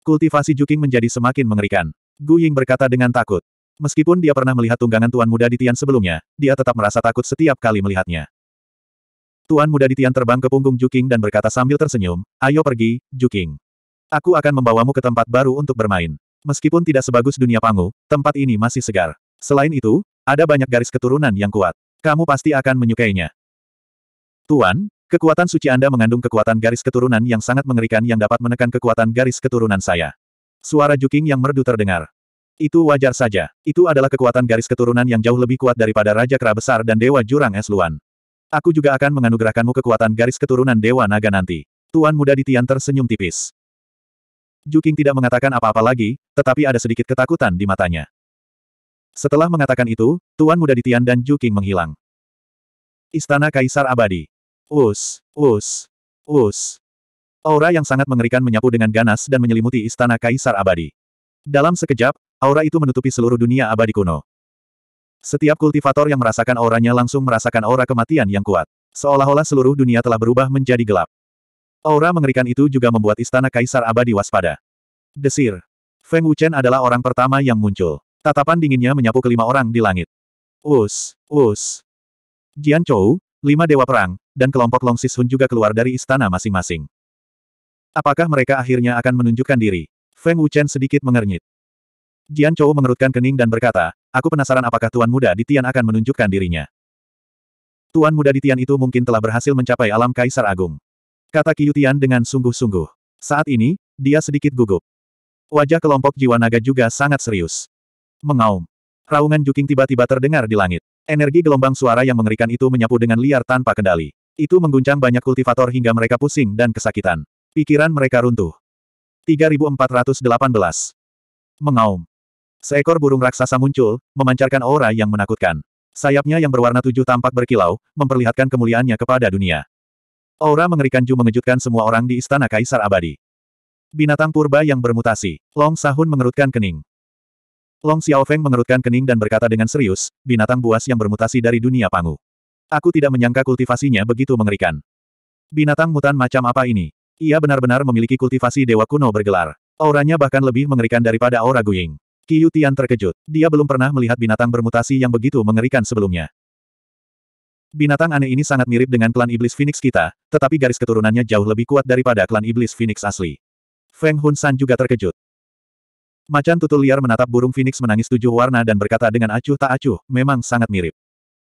Kultivasi Juking menjadi semakin mengerikan. Gu Ying berkata dengan takut. Meskipun dia pernah melihat tunggangan Tuan Muda di Tian sebelumnya, dia tetap merasa takut setiap kali melihatnya. Tuan Muda di Tian terbang ke punggung Juking dan berkata sambil tersenyum, Ayo pergi, Juking. Aku akan membawamu ke tempat baru untuk bermain. Meskipun tidak sebagus dunia Pangu, tempat ini masih segar. Selain itu, ada banyak garis keturunan yang kuat. Kamu pasti akan menyukainya. Tuan, kekuatan suci Anda mengandung kekuatan garis keturunan yang sangat mengerikan yang dapat menekan kekuatan garis keturunan saya. Suara Juking yang merdu terdengar. Itu wajar saja. Itu adalah kekuatan garis keturunan yang jauh lebih kuat daripada Raja Kera Besar dan Dewa Jurang Es Luan. Aku juga akan menganugerahkanmu kekuatan garis keturunan Dewa Naga nanti. Tuan muda ditian tersenyum tipis. Juking tidak mengatakan apa-apa lagi, tetapi ada sedikit ketakutan di matanya. Setelah mengatakan itu, Tuan muda ditian dan Juking menghilang. Istana Kaisar Abadi. Us, us, us. Aura yang sangat mengerikan menyapu dengan ganas dan menyelimuti Istana Kaisar Abadi. Dalam sekejap, aura itu menutupi seluruh dunia abadi kuno. Setiap kultivator yang merasakan auranya langsung merasakan aura kematian yang kuat. Seolah-olah seluruh dunia telah berubah menjadi gelap. Aura mengerikan itu juga membuat istana kaisar abadi waspada. Desir. Feng Wuchen adalah orang pertama yang muncul. Tatapan dinginnya menyapu kelima orang di langit. Us, us. Jian Chou, lima dewa perang, dan kelompok Long Sishun juga keluar dari istana masing-masing. Apakah mereka akhirnya akan menunjukkan diri? Feng Wuchen sedikit mengernyit. Jian Chou mengerutkan kening dan berkata, aku penasaran apakah Tuan Muda di Tian akan menunjukkan dirinya. Tuan Muda di Tian itu mungkin telah berhasil mencapai alam Kaisar Agung. Kata Tian dengan sungguh-sungguh. Saat ini, dia sedikit gugup. Wajah kelompok jiwa naga juga sangat serius. Mengaum. Raungan Juking tiba-tiba terdengar di langit. Energi gelombang suara yang mengerikan itu menyapu dengan liar tanpa kendali. Itu mengguncang banyak kultivator hingga mereka pusing dan kesakitan. Pikiran mereka runtuh. 3418. Mengaum. Seekor burung raksasa muncul, memancarkan aura yang menakutkan. Sayapnya yang berwarna tujuh tampak berkilau, memperlihatkan kemuliaannya kepada dunia. Aura mengerikan Ju mengejutkan semua orang di Istana Kaisar Abadi. Binatang purba yang bermutasi. Long Sahun mengerutkan kening. Long Xiaofeng mengerutkan kening dan berkata dengan serius, binatang buas yang bermutasi dari dunia pangu. Aku tidak menyangka kultivasinya begitu mengerikan. Binatang mutan macam apa ini? Ia benar-benar memiliki kultivasi dewa kuno bergelar. Auranya bahkan lebih mengerikan daripada aura Guying. Qiyu Tian terkejut. Dia belum pernah melihat binatang bermutasi yang begitu mengerikan sebelumnya. Binatang aneh ini sangat mirip dengan klan iblis Phoenix kita, tetapi garis keturunannya jauh lebih kuat daripada klan iblis Phoenix asli. Feng Hun San juga terkejut. Macan tutul liar menatap burung Phoenix menangis tujuh warna dan berkata dengan acuh tak acuh, memang sangat mirip.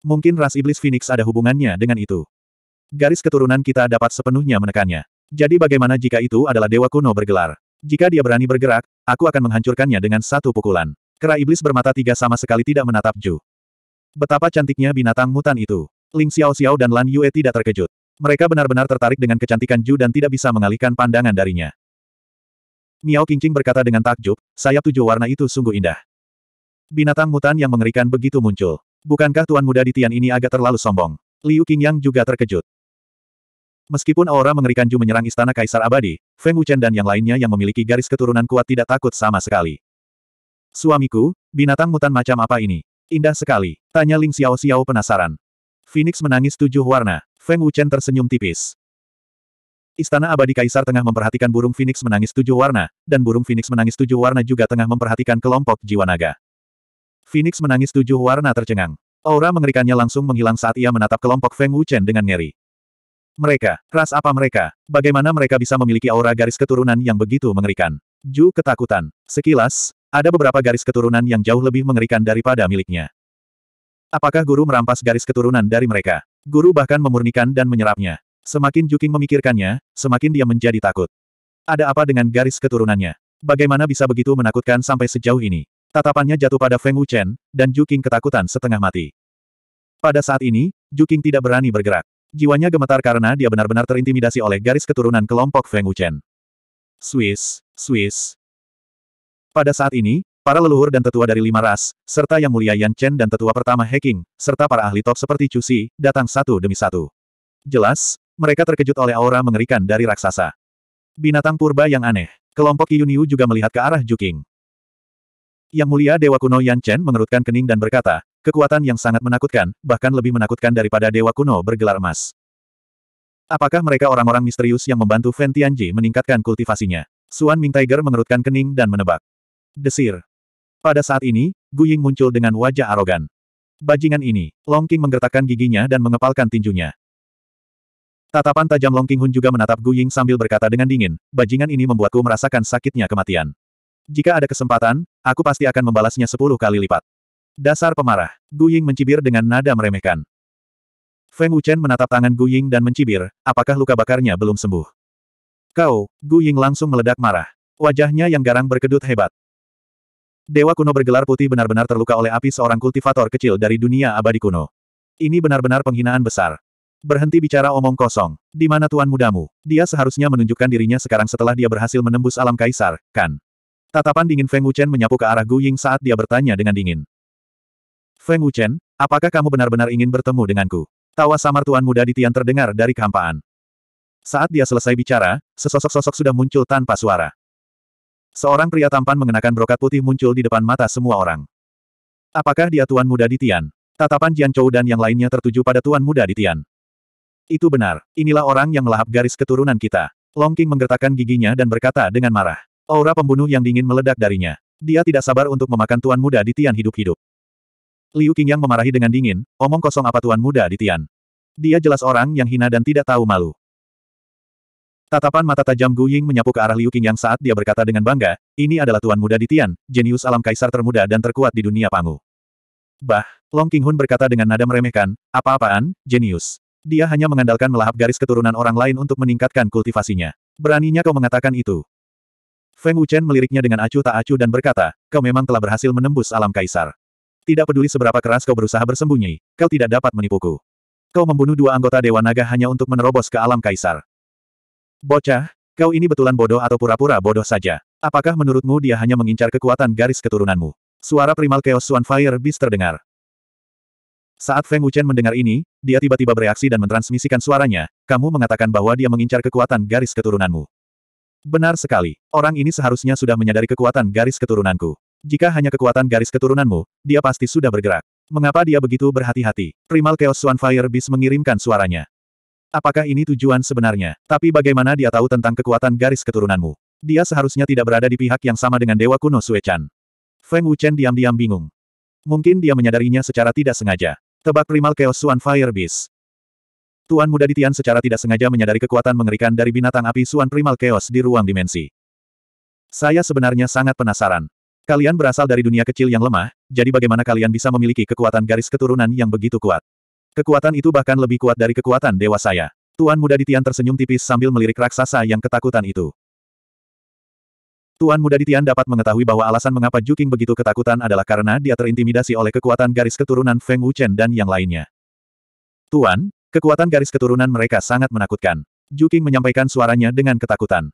Mungkin ras iblis Phoenix ada hubungannya dengan itu. Garis keturunan kita dapat sepenuhnya menekannya. Jadi bagaimana jika itu adalah dewa kuno bergelar? Jika dia berani bergerak, aku akan menghancurkannya dengan satu pukulan. Kera iblis bermata tiga sama sekali tidak menatap Ju. Betapa cantiknya binatang mutan itu. Ling Xiao Xiao dan Lan Yue tidak terkejut. Mereka benar-benar tertarik dengan kecantikan Ju dan tidak bisa mengalihkan pandangan darinya. Miao Qingqing berkata dengan takjub, sayap tujuh warna itu sungguh indah. Binatang mutan yang mengerikan begitu muncul. Bukankah tuan muda di Tian ini agak terlalu sombong? Liu Qingyang juga terkejut. Meskipun aura mengerikan Ju menyerang istana Kaisar Abadi, Feng Wuchen dan yang lainnya yang memiliki garis keturunan kuat tidak takut sama sekali. Suamiku, binatang mutan macam apa ini? Indah sekali, tanya Ling Xiao Xiao penasaran. Phoenix menangis tujuh warna, Feng Wuchen tersenyum tipis. Istana Abadi Kaisar tengah memperhatikan burung Phoenix menangis tujuh warna, dan burung Phoenix menangis tujuh warna juga tengah memperhatikan kelompok jiwa naga. Phoenix menangis tujuh warna tercengang. Aura mengerikannya langsung menghilang saat ia menatap kelompok Feng Wuchen dengan ngeri. Mereka, ras apa mereka? Bagaimana mereka bisa memiliki aura garis keturunan yang begitu mengerikan? Ju ketakutan. Sekilas, ada beberapa garis keturunan yang jauh lebih mengerikan daripada miliknya. Apakah guru merampas garis keturunan dari mereka? Guru bahkan memurnikan dan menyerapnya. Semakin Juking memikirkannya, semakin dia menjadi takut. Ada apa dengan garis keturunannya? Bagaimana bisa begitu menakutkan sampai sejauh ini? Tatapannya jatuh pada Feng Wuchen, dan Juking ketakutan setengah mati. Pada saat ini, Juking tidak berani bergerak. Jiwanya gemetar karena dia benar-benar terintimidasi oleh garis keturunan kelompok Feng Wuchen. Swiss, Swiss. Pada saat ini, para leluhur dan tetua dari lima ras, serta yang mulia Yan Chen dan tetua pertama Heking, serta para ahli top seperti Chu Si, datang satu demi satu. Jelas, mereka terkejut oleh aura mengerikan dari raksasa. Binatang purba yang aneh. Kelompok Yuniu juga melihat ke arah Juking. Yang mulia Dewa Kuno Yan Chen mengerutkan kening dan berkata, Kekuatan yang sangat menakutkan, bahkan lebih menakutkan daripada dewa kuno bergelar emas. Apakah mereka orang-orang misterius yang membantu Fen Tianji meningkatkan kultivasinya? Suan Ming Tiger mengerutkan kening dan menebak. Desir. Pada saat ini, Guying muncul dengan wajah arogan. Bajingan ini, Long King menggertakkan giginya dan mengepalkan tinjunya. Tatapan tajam Long King Hun juga menatap Guying sambil berkata dengan dingin, bajingan ini membuatku merasakan sakitnya kematian. Jika ada kesempatan, aku pasti akan membalasnya sepuluh kali lipat. Dasar pemarah. Gu Ying mencibir dengan nada meremehkan. Feng Wuchen menatap tangan Gu Ying dan mencibir, apakah luka bakarnya belum sembuh? Kau, Gu Ying langsung meledak marah. Wajahnya yang garang berkedut hebat. Dewa kuno bergelar putih benar-benar terluka oleh api seorang kultivator kecil dari dunia abadi kuno. Ini benar-benar penghinaan besar. Berhenti bicara omong kosong. Di mana tuan mudamu? Dia seharusnya menunjukkan dirinya sekarang setelah dia berhasil menembus alam kaisar, kan? Tatapan dingin Feng Wuchen menyapu ke arah Gu Ying saat dia bertanya dengan dingin. Feng Wuchen, apakah kamu benar-benar ingin bertemu denganku? Tawa samar tuan muda di tian terdengar dari kehampaan. Saat dia selesai bicara, sesosok-sosok sudah muncul tanpa suara. Seorang pria tampan mengenakan brokat putih muncul di depan mata semua orang. Apakah dia tuan muda di Tian? Tatapan Jian Chou dan yang lainnya tertuju pada tuan muda di Tian. Itu benar, inilah orang yang melahap garis keturunan kita. Long King menggertakkan giginya dan berkata dengan marah. Aura pembunuh yang dingin meledak darinya. Dia tidak sabar untuk memakan tuan muda di Tian hidup-hidup. Liu Qingyang memarahi dengan dingin, omong kosong apa tuan muda di Tian. Dia jelas orang yang hina dan tidak tahu malu. Tatapan mata tajam Gu Ying menyapu ke arah Liu Qingyang saat dia berkata dengan bangga, ini adalah tuan muda di Tian, jenius alam kaisar termuda dan terkuat di dunia Pangu. Bah, Long Qinghun berkata dengan nada meremehkan, apa-apaan, jenius. Dia hanya mengandalkan melahap garis keturunan orang lain untuk meningkatkan kultivasinya. Beraninya kau mengatakan itu. Feng Wuchen meliriknya dengan acuh tak acuh dan berkata, kau memang telah berhasil menembus alam kaisar. Tidak peduli seberapa keras kau berusaha bersembunyi, kau tidak dapat menipuku. Kau membunuh dua anggota Dewa Naga hanya untuk menerobos ke alam kaisar. Bocah, kau ini betulan bodoh atau pura-pura bodoh saja. Apakah menurutmu dia hanya mengincar kekuatan garis keturunanmu? Suara primal Chaos Fire bis terdengar. Saat Feng Wuchen mendengar ini, dia tiba-tiba bereaksi dan mentransmisikan suaranya, kamu mengatakan bahwa dia mengincar kekuatan garis keturunanmu. Benar sekali. Orang ini seharusnya sudah menyadari kekuatan garis keturunanku. Jika hanya kekuatan garis keturunanmu, dia pasti sudah bergerak. Mengapa dia begitu berhati-hati? Primal Chaos Fire Beast mengirimkan suaranya. Apakah ini tujuan sebenarnya? Tapi bagaimana dia tahu tentang kekuatan garis keturunanmu? Dia seharusnya tidak berada di pihak yang sama dengan Dewa Kuno Suechan. Feng Wuchen diam-diam bingung. Mungkin dia menyadarinya secara tidak sengaja. Tebak Primal Chaos Fire Beast. Tuan muda di Tian secara tidak sengaja menyadari kekuatan mengerikan dari binatang api Suan Primal Chaos di ruang dimensi. Saya sebenarnya sangat penasaran. Kalian berasal dari dunia kecil yang lemah, jadi bagaimana kalian bisa memiliki kekuatan garis keturunan yang begitu kuat? Kekuatan itu bahkan lebih kuat dari kekuatan dewa saya. Tuan Muda Ditian tersenyum tipis sambil melirik raksasa yang ketakutan itu. Tuan Muda Ditian dapat mengetahui bahwa alasan mengapa Juking begitu ketakutan adalah karena dia terintimidasi oleh kekuatan garis keturunan Feng Wuchen dan yang lainnya. Tuan, kekuatan garis keturunan mereka sangat menakutkan. Juking menyampaikan suaranya dengan ketakutan.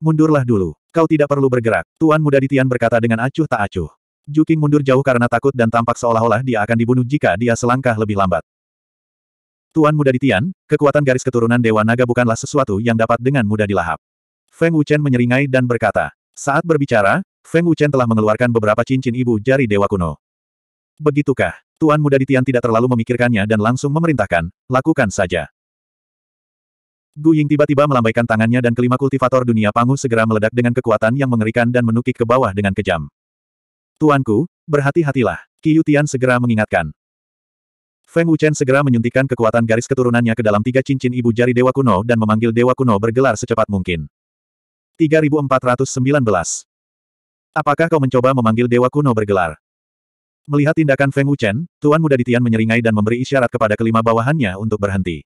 Mundurlah dulu. Kau tidak perlu bergerak, Tuan Muda di berkata dengan acuh tak acuh. Juking mundur jauh karena takut dan tampak seolah-olah dia akan dibunuh jika dia selangkah lebih lambat. Tuan Muda di kekuatan garis keturunan Dewa Naga bukanlah sesuatu yang dapat dengan mudah dilahap. Feng Wuchen menyeringai dan berkata, saat berbicara, Feng Wuchen telah mengeluarkan beberapa cincin ibu jari Dewa kuno. Begitukah, Tuan Muda di tidak terlalu memikirkannya dan langsung memerintahkan, lakukan saja. Gu Ying tiba-tiba melambaikan tangannya dan kelima kultivator dunia pangu segera meledak dengan kekuatan yang mengerikan dan menukik ke bawah dengan kejam. Tuanku, berhati-hatilah. Qi Tian segera mengingatkan. Feng Wuchen segera menyuntikkan kekuatan garis keturunannya ke dalam tiga cincin ibu jari Dewa Kuno dan memanggil Dewa Kuno bergelar secepat mungkin. 3419 Apakah kau mencoba memanggil Dewa Kuno bergelar? Melihat tindakan Feng Wuchen, Tuan Muda Ditian menyeringai dan memberi isyarat kepada kelima bawahannya untuk berhenti.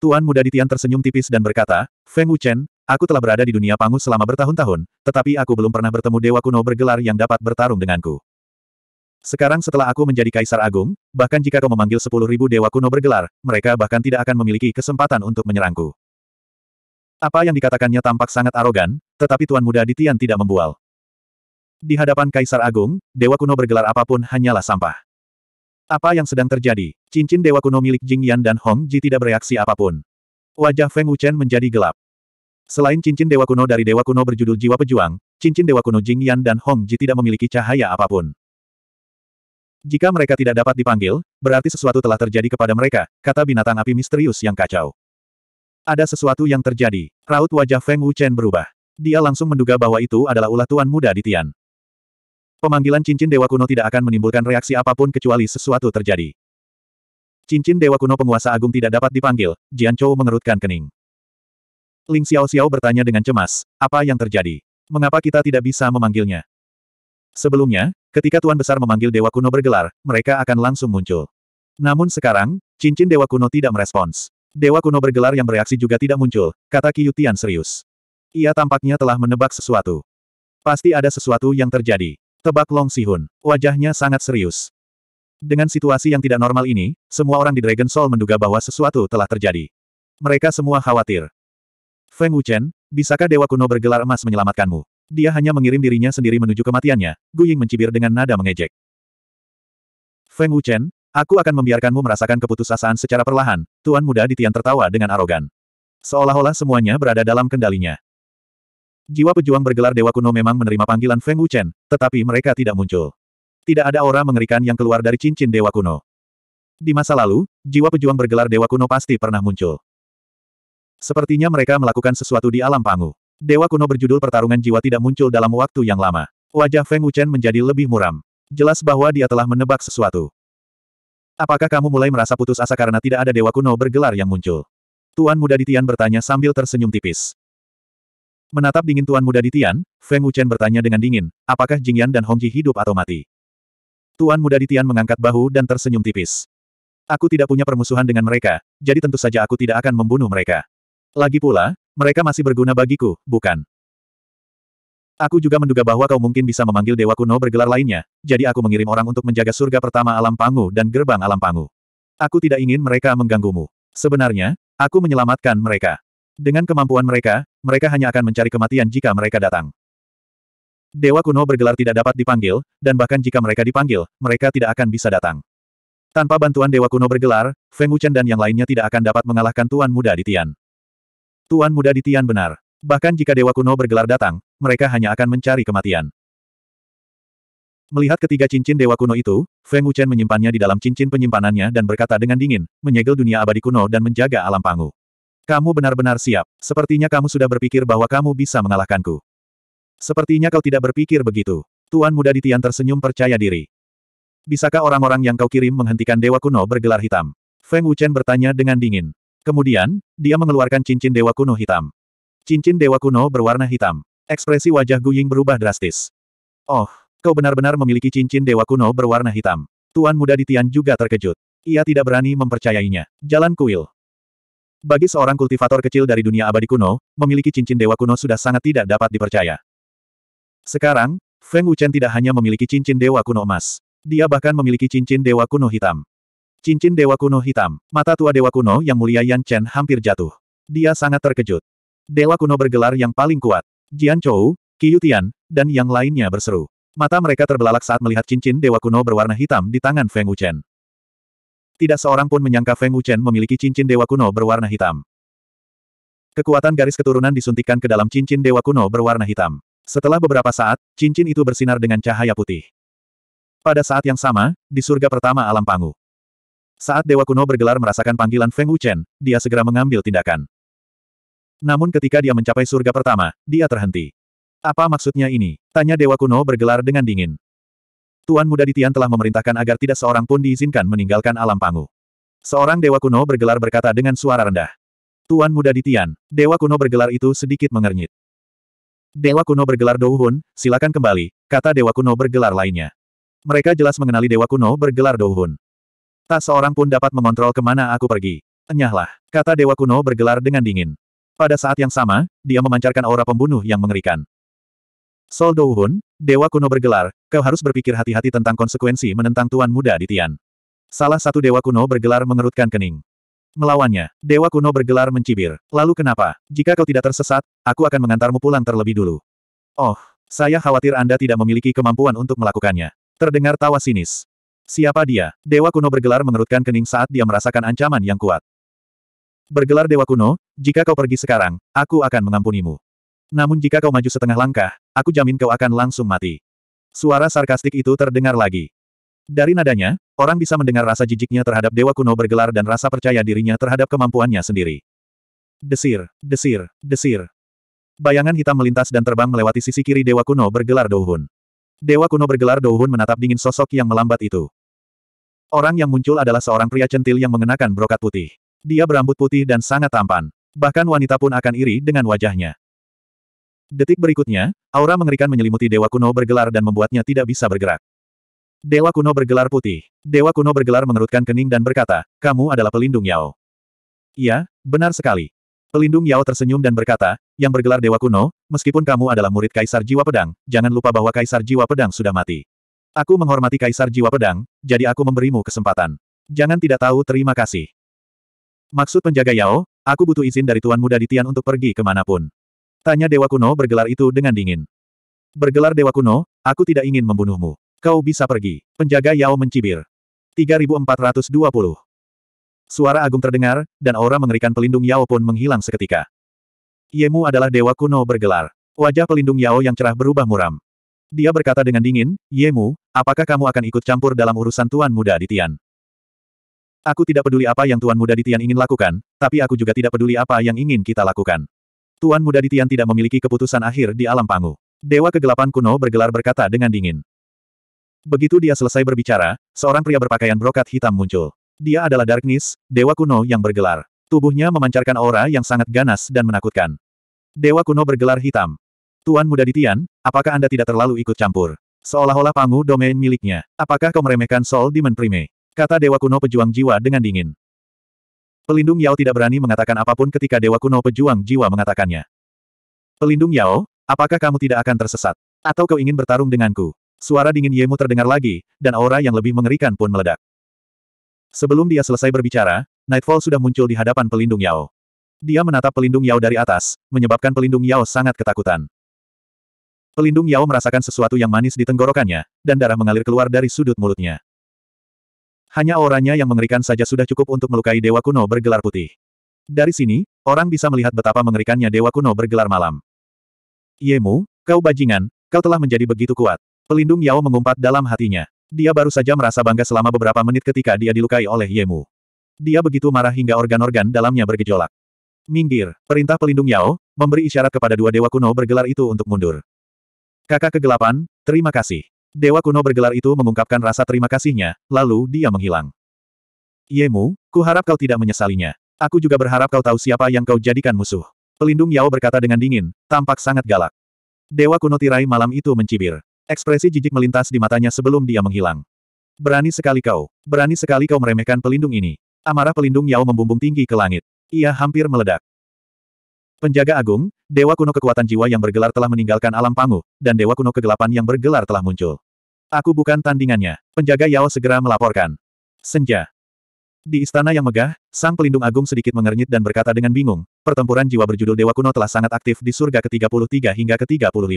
Tuan muda Ditian tersenyum tipis dan berkata, Feng Wuchen, aku telah berada di dunia pangus selama bertahun-tahun, tetapi aku belum pernah bertemu dewa kuno bergelar yang dapat bertarung denganku. Sekarang setelah aku menjadi kaisar agung, bahkan jika kau memanggil sepuluh ribu dewa kuno bergelar, mereka bahkan tidak akan memiliki kesempatan untuk menyerangku. Apa yang dikatakannya tampak sangat arogan, tetapi Tuan muda Ditian tidak membual. Di hadapan kaisar agung, dewa kuno bergelar apapun hanyalah sampah. Apa yang sedang terjadi? Cincin dewa kuno milik Jing Yan dan Hong Ji tidak bereaksi apapun. Wajah Feng Wuchen menjadi gelap. Selain cincin dewa kuno dari dewa kuno berjudul Jiwa Pejuang, cincin dewa kuno Jing Yan dan Hong Ji tidak memiliki cahaya apapun. Jika mereka tidak dapat dipanggil, berarti sesuatu telah terjadi kepada mereka, kata binatang api misterius yang kacau. Ada sesuatu yang terjadi. Raut wajah Feng Wuchen berubah. Dia langsung menduga bahwa itu adalah ulah tuan muda di Tian. Pemanggilan cincin Dewa Kuno tidak akan menimbulkan reaksi apapun kecuali sesuatu terjadi. Cincin Dewa Kuno penguasa agung tidak dapat dipanggil, Jian Chou mengerutkan kening. Ling Xiao Xiao bertanya dengan cemas, apa yang terjadi? Mengapa kita tidak bisa memanggilnya? Sebelumnya, ketika Tuan Besar memanggil Dewa Kuno bergelar, mereka akan langsung muncul. Namun sekarang, cincin Dewa Kuno tidak merespons. Dewa Kuno bergelar yang bereaksi juga tidak muncul, kata Qiyutian serius. Ia tampaknya telah menebak sesuatu. Pasti ada sesuatu yang terjadi. Tebak Long Sihun. Wajahnya sangat serius. Dengan situasi yang tidak normal ini, semua orang di Dragon Soul menduga bahwa sesuatu telah terjadi. Mereka semua khawatir. Feng Wuchen, bisakah Dewa Kuno bergelar emas menyelamatkanmu? Dia hanya mengirim dirinya sendiri menuju kematiannya, Guying mencibir dengan nada mengejek. Feng Wuchen, aku akan membiarkanmu merasakan keputusasaan secara perlahan, Tuan Muda di Tian tertawa dengan arogan. Seolah-olah semuanya berada dalam kendalinya. Jiwa pejuang bergelar Dewa Kuno memang menerima panggilan Feng Wuchen, tetapi mereka tidak muncul. Tidak ada aura mengerikan yang keluar dari cincin Dewa Kuno. Di masa lalu, jiwa pejuang bergelar Dewa Kuno pasti pernah muncul. Sepertinya mereka melakukan sesuatu di alam pangu. Dewa Kuno berjudul pertarungan jiwa tidak muncul dalam waktu yang lama. Wajah Feng Wuchen menjadi lebih muram. Jelas bahwa dia telah menebak sesuatu. Apakah kamu mulai merasa putus asa karena tidak ada Dewa Kuno bergelar yang muncul? Tuan muda di Tian bertanya sambil tersenyum tipis. Menatap dingin tuan muda Ditian, Feng Wuchen bertanya dengan dingin, apakah Jing Yan dan Hong Ji hidup atau mati? Tuan muda Ditian mengangkat bahu dan tersenyum tipis. Aku tidak punya permusuhan dengan mereka, jadi tentu saja aku tidak akan membunuh mereka. Lagi pula, mereka masih berguna bagiku, bukan? Aku juga menduga bahwa kau mungkin bisa memanggil Dewa Kuno bergelar lainnya, jadi aku mengirim orang untuk menjaga surga pertama alam pangu dan gerbang alam pangu. Aku tidak ingin mereka mengganggumu. Sebenarnya, aku menyelamatkan mereka. Dengan kemampuan mereka, mereka hanya akan mencari kematian jika mereka datang. Dewa kuno bergelar tidak dapat dipanggil, dan bahkan jika mereka dipanggil, mereka tidak akan bisa datang. Tanpa bantuan Dewa kuno bergelar, Feng Wuchen dan yang lainnya tidak akan dapat mengalahkan Tuan Muda di Tian. Tuan Muda di Tian benar. Bahkan jika Dewa kuno bergelar datang, mereka hanya akan mencari kematian. Melihat ketiga cincin dewa kuno itu, Feng Wuchen menyimpannya di dalam cincin penyimpanannya dan berkata dengan dingin, menyegel dunia abadi kuno dan menjaga alam panggung. Kamu benar-benar siap. Sepertinya kamu sudah berpikir bahwa kamu bisa mengalahkanku. Sepertinya kau tidak berpikir begitu. Tuan muda di Tian tersenyum percaya diri. Bisakah orang-orang yang kau kirim menghentikan dewa kuno bergelar hitam? Feng Wuchen bertanya dengan dingin. Kemudian, dia mengeluarkan cincin dewa kuno hitam. Cincin dewa kuno berwarna hitam. Ekspresi wajah Guying berubah drastis. Oh, kau benar-benar memiliki cincin dewa kuno berwarna hitam. Tuan muda di Tian juga terkejut. Ia tidak berani mempercayainya. Jalan kuil. Bagi seorang kultivator kecil dari dunia abadi kuno, memiliki cincin dewa kuno sudah sangat tidak dapat dipercaya. Sekarang, Feng Wuchen tidak hanya memiliki cincin dewa kuno emas. Dia bahkan memiliki cincin dewa kuno hitam. Cincin dewa kuno hitam. Mata tua dewa kuno yang mulia Yan Chen hampir jatuh. Dia sangat terkejut. Dewa kuno bergelar yang paling kuat. Jian Chou, Qiyu Tian, dan yang lainnya berseru. Mata mereka terbelalak saat melihat cincin dewa kuno berwarna hitam di tangan Feng Wuchen. Tidak seorang pun menyangka Feng Wuchen memiliki cincin dewa kuno berwarna hitam. Kekuatan garis keturunan disuntikkan ke dalam cincin dewa kuno berwarna hitam. Setelah beberapa saat, cincin itu bersinar dengan cahaya putih. Pada saat yang sama, di surga pertama alam pangu. Saat Dewa Kuno bergelar merasakan panggilan Feng Wuchen, dia segera mengambil tindakan. Namun ketika dia mencapai surga pertama, dia terhenti. Apa maksudnya ini? Tanya Dewa Kuno bergelar dengan dingin. Tuan Muda Ditian telah memerintahkan agar tidak seorang pun diizinkan meninggalkan alam pangu. Seorang dewa kuno bergelar berkata dengan suara rendah. Tuan Muda Ditian. dewa kuno bergelar itu sedikit mengernyit. Dewa kuno bergelar Douhun, silakan kembali, kata dewa kuno bergelar lainnya. Mereka jelas mengenali dewa kuno bergelar Douhun. Tak seorang pun dapat mengontrol kemana aku pergi. Enyahlah, kata dewa kuno bergelar dengan dingin. Pada saat yang sama, dia memancarkan aura pembunuh yang mengerikan. Sol Douhun, dewa kuno bergelar, kau harus berpikir hati-hati tentang konsekuensi menentang tuan muda di Tian. Salah satu dewa kuno bergelar mengerutkan kening. Melawannya, dewa kuno bergelar mencibir. Lalu kenapa? Jika kau tidak tersesat, aku akan mengantarmu pulang terlebih dulu. Oh, saya khawatir Anda tidak memiliki kemampuan untuk melakukannya. Terdengar tawa sinis. Siapa dia? Dewa kuno bergelar mengerutkan kening saat dia merasakan ancaman yang kuat. Bergelar dewa kuno, jika kau pergi sekarang, aku akan mengampunimu. Namun jika kau maju setengah langkah, aku jamin kau akan langsung mati. Suara sarkastik itu terdengar lagi. Dari nadanya, orang bisa mendengar rasa jijiknya terhadap dewa kuno bergelar dan rasa percaya dirinya terhadap kemampuannya sendiri. Desir, desir, desir. Bayangan hitam melintas dan terbang melewati sisi kiri dewa kuno bergelar Douhun. Dewa kuno bergelar Douhun menatap dingin sosok yang melambat itu. Orang yang muncul adalah seorang pria centil yang mengenakan brokat putih. Dia berambut putih dan sangat tampan. Bahkan wanita pun akan iri dengan wajahnya. Detik berikutnya, aura mengerikan menyelimuti Dewa Kuno bergelar dan membuatnya tidak bisa bergerak. Dewa Kuno bergelar putih. Dewa Kuno bergelar mengerutkan kening dan berkata, kamu adalah pelindung Yao. Iya, benar sekali. Pelindung Yao tersenyum dan berkata, yang bergelar Dewa Kuno, meskipun kamu adalah murid Kaisar Jiwa Pedang, jangan lupa bahwa Kaisar Jiwa Pedang sudah mati. Aku menghormati Kaisar Jiwa Pedang, jadi aku memberimu kesempatan. Jangan tidak tahu terima kasih. Maksud penjaga Yao, aku butuh izin dari Tuan Muda Ditian untuk pergi kemanapun. Tanya Dewa Kuno bergelar itu dengan dingin. Bergelar Dewa Kuno, aku tidak ingin membunuhmu. Kau bisa pergi. Penjaga Yao mencibir. 3420. Suara agung terdengar, dan aura mengerikan pelindung Yao pun menghilang seketika. Yemu adalah Dewa Kuno bergelar. Wajah pelindung Yao yang cerah berubah muram. Dia berkata dengan dingin, Yemu, apakah kamu akan ikut campur dalam urusan Tuan Muda di Tian? Aku tidak peduli apa yang Tuan Muda di Tian ingin lakukan, tapi aku juga tidak peduli apa yang ingin kita lakukan. Tuan Muda Ditian tidak memiliki keputusan akhir di alam pangu. Dewa kegelapan kuno bergelar berkata dengan dingin. Begitu dia selesai berbicara, seorang pria berpakaian brokat hitam muncul. Dia adalah Darkness, Dewa kuno yang bergelar. Tubuhnya memancarkan aura yang sangat ganas dan menakutkan. Dewa kuno bergelar hitam. Tuan Muda Ditian, apakah Anda tidak terlalu ikut campur? Seolah-olah pangu domain miliknya. Apakah kau meremehkan Sol Demon Prime? Kata Dewa Kuno Pejuang Jiwa dengan dingin. Pelindung Yao tidak berani mengatakan apapun ketika Dewa Kuno Pejuang Jiwa mengatakannya. Pelindung Yao, apakah kamu tidak akan tersesat? Atau kau ingin bertarung denganku? Suara dingin Yemu terdengar lagi, dan aura yang lebih mengerikan pun meledak. Sebelum dia selesai berbicara, Nightfall sudah muncul di hadapan pelindung Yao. Dia menatap pelindung Yao dari atas, menyebabkan pelindung Yao sangat ketakutan. Pelindung Yao merasakan sesuatu yang manis di tenggorokannya, dan darah mengalir keluar dari sudut mulutnya. Hanya orangnya yang mengerikan saja sudah cukup untuk melukai dewa kuno bergelar putih. Dari sini, orang bisa melihat betapa mengerikannya dewa kuno bergelar malam. Yemu, kau bajingan, kau telah menjadi begitu kuat. Pelindung Yao mengumpat dalam hatinya. Dia baru saja merasa bangga selama beberapa menit ketika dia dilukai oleh Yemu. Dia begitu marah hingga organ-organ dalamnya bergejolak. Minggir, perintah pelindung Yao, memberi isyarat kepada dua dewa kuno bergelar itu untuk mundur. Kakak kegelapan, terima kasih. Dewa kuno bergelar itu mengungkapkan rasa terima kasihnya, lalu dia menghilang. Yemu, ku harap kau tidak menyesalinya. Aku juga berharap kau tahu siapa yang kau jadikan musuh. Pelindung Yao berkata dengan dingin, tampak sangat galak. Dewa kuno tirai malam itu mencibir. Ekspresi jijik melintas di matanya sebelum dia menghilang. Berani sekali kau, berani sekali kau meremehkan pelindung ini. Amarah pelindung Yao membumbung tinggi ke langit. Ia hampir meledak. Penjaga agung, Dewa kuno kekuatan jiwa yang bergelar telah meninggalkan alam pangu, dan dewa kuno kegelapan yang bergelar telah muncul. Aku bukan tandingannya. Penjaga Yao segera melaporkan. Senja. Di istana yang megah, sang pelindung agung sedikit mengernyit dan berkata dengan bingung, pertempuran jiwa berjudul Dewa Kuno telah sangat aktif di surga ke-33 hingga ke-35.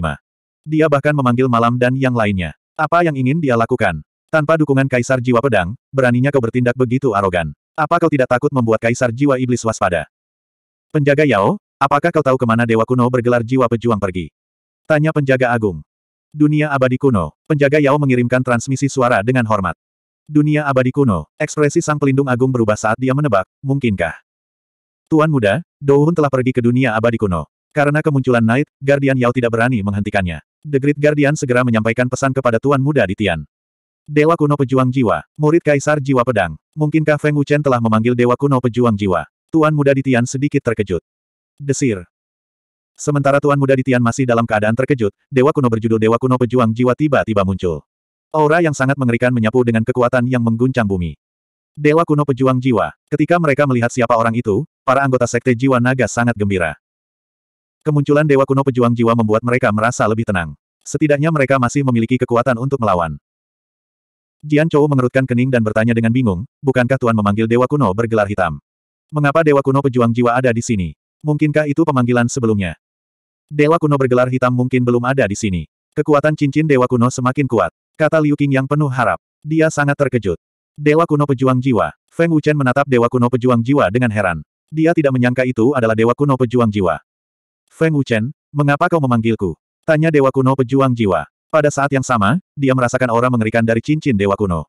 Dia bahkan memanggil malam dan yang lainnya. Apa yang ingin dia lakukan? Tanpa dukungan Kaisar Jiwa Pedang, beraninya kau bertindak begitu arogan. Apa kau tidak takut membuat Kaisar Jiwa Iblis waspada? Penjaga Yao, Apakah kau tahu kemana Dewa Kuno bergelar jiwa pejuang pergi? Tanya penjaga agung. Dunia abadi kuno, penjaga Yao mengirimkan transmisi suara dengan hormat. Dunia abadi kuno, ekspresi sang pelindung agung berubah saat dia menebak, mungkinkah? Tuan muda, Dohun telah pergi ke dunia abadi kuno. Karena kemunculan Knight, Guardian Yao tidak berani menghentikannya. The Great Guardian segera menyampaikan pesan kepada Tuan Muda di Tian. Dewa Kuno Pejuang Jiwa, murid Kaisar Jiwa Pedang. Mungkinkah Feng Wuchen telah memanggil Dewa Kuno Pejuang Jiwa? Tuan Muda Di Tian sedikit terkejut desir. Sementara Tuan Muda di Tian masih dalam keadaan terkejut, Dewa Kuno berjudul Dewa Kuno Pejuang Jiwa tiba-tiba muncul. Aura yang sangat mengerikan menyapu dengan kekuatan yang mengguncang bumi. Dewa Kuno Pejuang Jiwa. Ketika mereka melihat siapa orang itu, para anggota Sekte Jiwa Naga sangat gembira. Kemunculan Dewa Kuno Pejuang Jiwa membuat mereka merasa lebih tenang. Setidaknya mereka masih memiliki kekuatan untuk melawan. Jian Chou mengerutkan kening dan bertanya dengan bingung, bukankah Tuan memanggil Dewa Kuno bergelar hitam? Mengapa Dewa Kuno Pejuang Jiwa ada di sini? Mungkinkah itu pemanggilan sebelumnya? Dewa kuno bergelar hitam mungkin belum ada di sini. Kekuatan cincin Dewa kuno semakin kuat. Kata Liu Qing yang penuh harap. Dia sangat terkejut. Dewa kuno pejuang jiwa. Feng Wuchen menatap Dewa kuno pejuang jiwa dengan heran. Dia tidak menyangka itu adalah Dewa kuno pejuang jiwa. Feng Wuchen, mengapa kau memanggilku? Tanya Dewa kuno pejuang jiwa. Pada saat yang sama, dia merasakan aura mengerikan dari cincin Dewa kuno.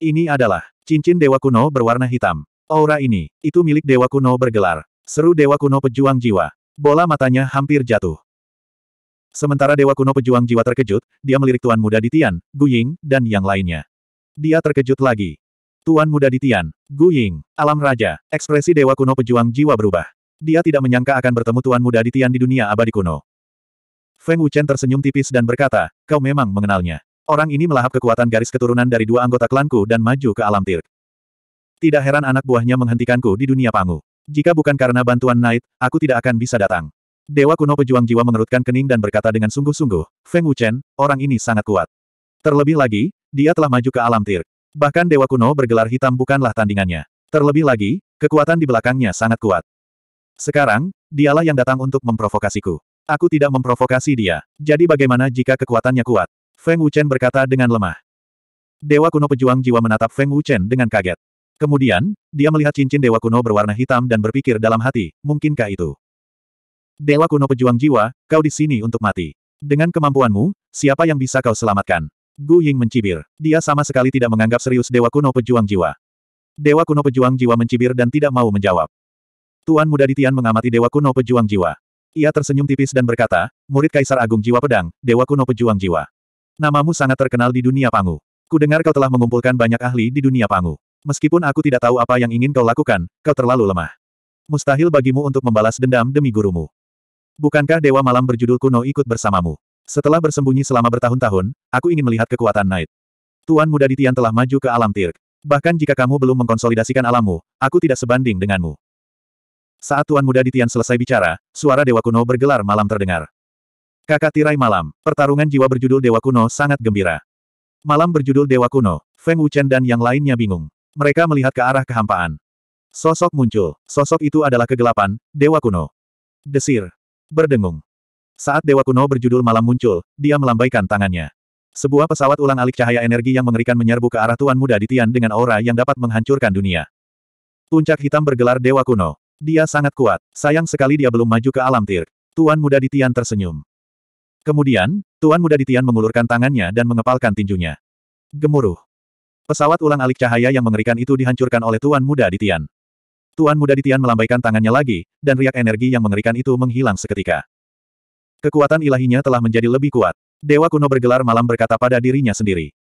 Ini adalah cincin Dewa kuno berwarna hitam. Aura ini, itu milik Dewa kuno bergelar. Seru Dewa Kuno Pejuang Jiwa. Bola matanya hampir jatuh. Sementara Dewa Kuno Pejuang Jiwa terkejut, dia melirik Tuan Muda Ditian, Gu Ying, dan yang lainnya. Dia terkejut lagi. Tuan Muda Ditian, Gu Ying, Alam Raja, ekspresi Dewa Kuno Pejuang Jiwa berubah. Dia tidak menyangka akan bertemu Tuan Muda Ditian di dunia abadi kuno. Feng Wuchen tersenyum tipis dan berkata, kau memang mengenalnya. Orang ini melahap kekuatan garis keturunan dari dua anggota klanku dan maju ke alam tirk. Tidak heran anak buahnya menghentikanku di dunia panggung. Jika bukan karena bantuan Knight, aku tidak akan bisa datang. Dewa kuno pejuang jiwa mengerutkan kening dan berkata dengan sungguh-sungguh, Feng Wuchen, orang ini sangat kuat. Terlebih lagi, dia telah maju ke alam tir. Bahkan Dewa kuno bergelar hitam bukanlah tandingannya. Terlebih lagi, kekuatan di belakangnya sangat kuat. Sekarang, dialah yang datang untuk memprovokasiku. Aku tidak memprovokasi dia. Jadi bagaimana jika kekuatannya kuat? Feng Wuchen berkata dengan lemah. Dewa kuno pejuang jiwa menatap Feng Wuchen dengan kaget. Kemudian, dia melihat cincin dewa kuno berwarna hitam dan berpikir dalam hati, mungkinkah itu? Dewa kuno pejuang jiwa, kau di sini untuk mati. Dengan kemampuanmu, siapa yang bisa kau selamatkan? Gu Ying mencibir. Dia sama sekali tidak menganggap serius dewa kuno pejuang jiwa. Dewa kuno pejuang jiwa mencibir dan tidak mau menjawab. Tuan muda Ditian mengamati dewa kuno pejuang jiwa. Ia tersenyum tipis dan berkata, murid Kaisar Agung Jiwa Pedang, dewa kuno pejuang jiwa. Namamu sangat terkenal di dunia Pangu. Kudengar kau telah mengumpulkan banyak ahli di dunia Pangu. Meskipun aku tidak tahu apa yang ingin kau lakukan, kau terlalu lemah. Mustahil bagimu untuk membalas dendam demi gurumu. Bukankah Dewa Malam berjudul kuno ikut bersamamu? Setelah bersembunyi selama bertahun-tahun, aku ingin melihat kekuatan Knight. Tuan muda Ditian telah maju ke alam Tirk. Bahkan jika kamu belum mengkonsolidasikan alammu, aku tidak sebanding denganmu. Saat Tuan Muda Ditian selesai bicara, suara Dewa Kuno bergelar malam terdengar. Kakak tirai malam, pertarungan jiwa berjudul Dewa Kuno sangat gembira. Malam berjudul Dewa Kuno, Feng Wuchen dan yang lainnya bingung. Mereka melihat ke arah kehampaan. Sosok muncul. Sosok itu adalah kegelapan, Dewa Kuno. Desir. Berdengung. Saat Dewa Kuno berjudul malam muncul, dia melambaikan tangannya. Sebuah pesawat ulang alik cahaya energi yang mengerikan menyerbu ke arah Tuan Muda Ditian dengan aura yang dapat menghancurkan dunia. Puncak hitam bergelar Dewa Kuno. Dia sangat kuat. Sayang sekali dia belum maju ke alam tir. Tuan Muda Ditian tersenyum. Kemudian, Tuan Muda Ditian mengulurkan tangannya dan mengepalkan tinjunya. Gemuruh. Pesawat ulang-alik cahaya yang mengerikan itu dihancurkan oleh Tuan Muda Ditian. Tuan Muda Ditian melambaikan tangannya lagi, dan riak energi yang mengerikan itu menghilang seketika. Kekuatan ilahinya telah menjadi lebih kuat. Dewa kuno bergelar malam berkata pada dirinya sendiri.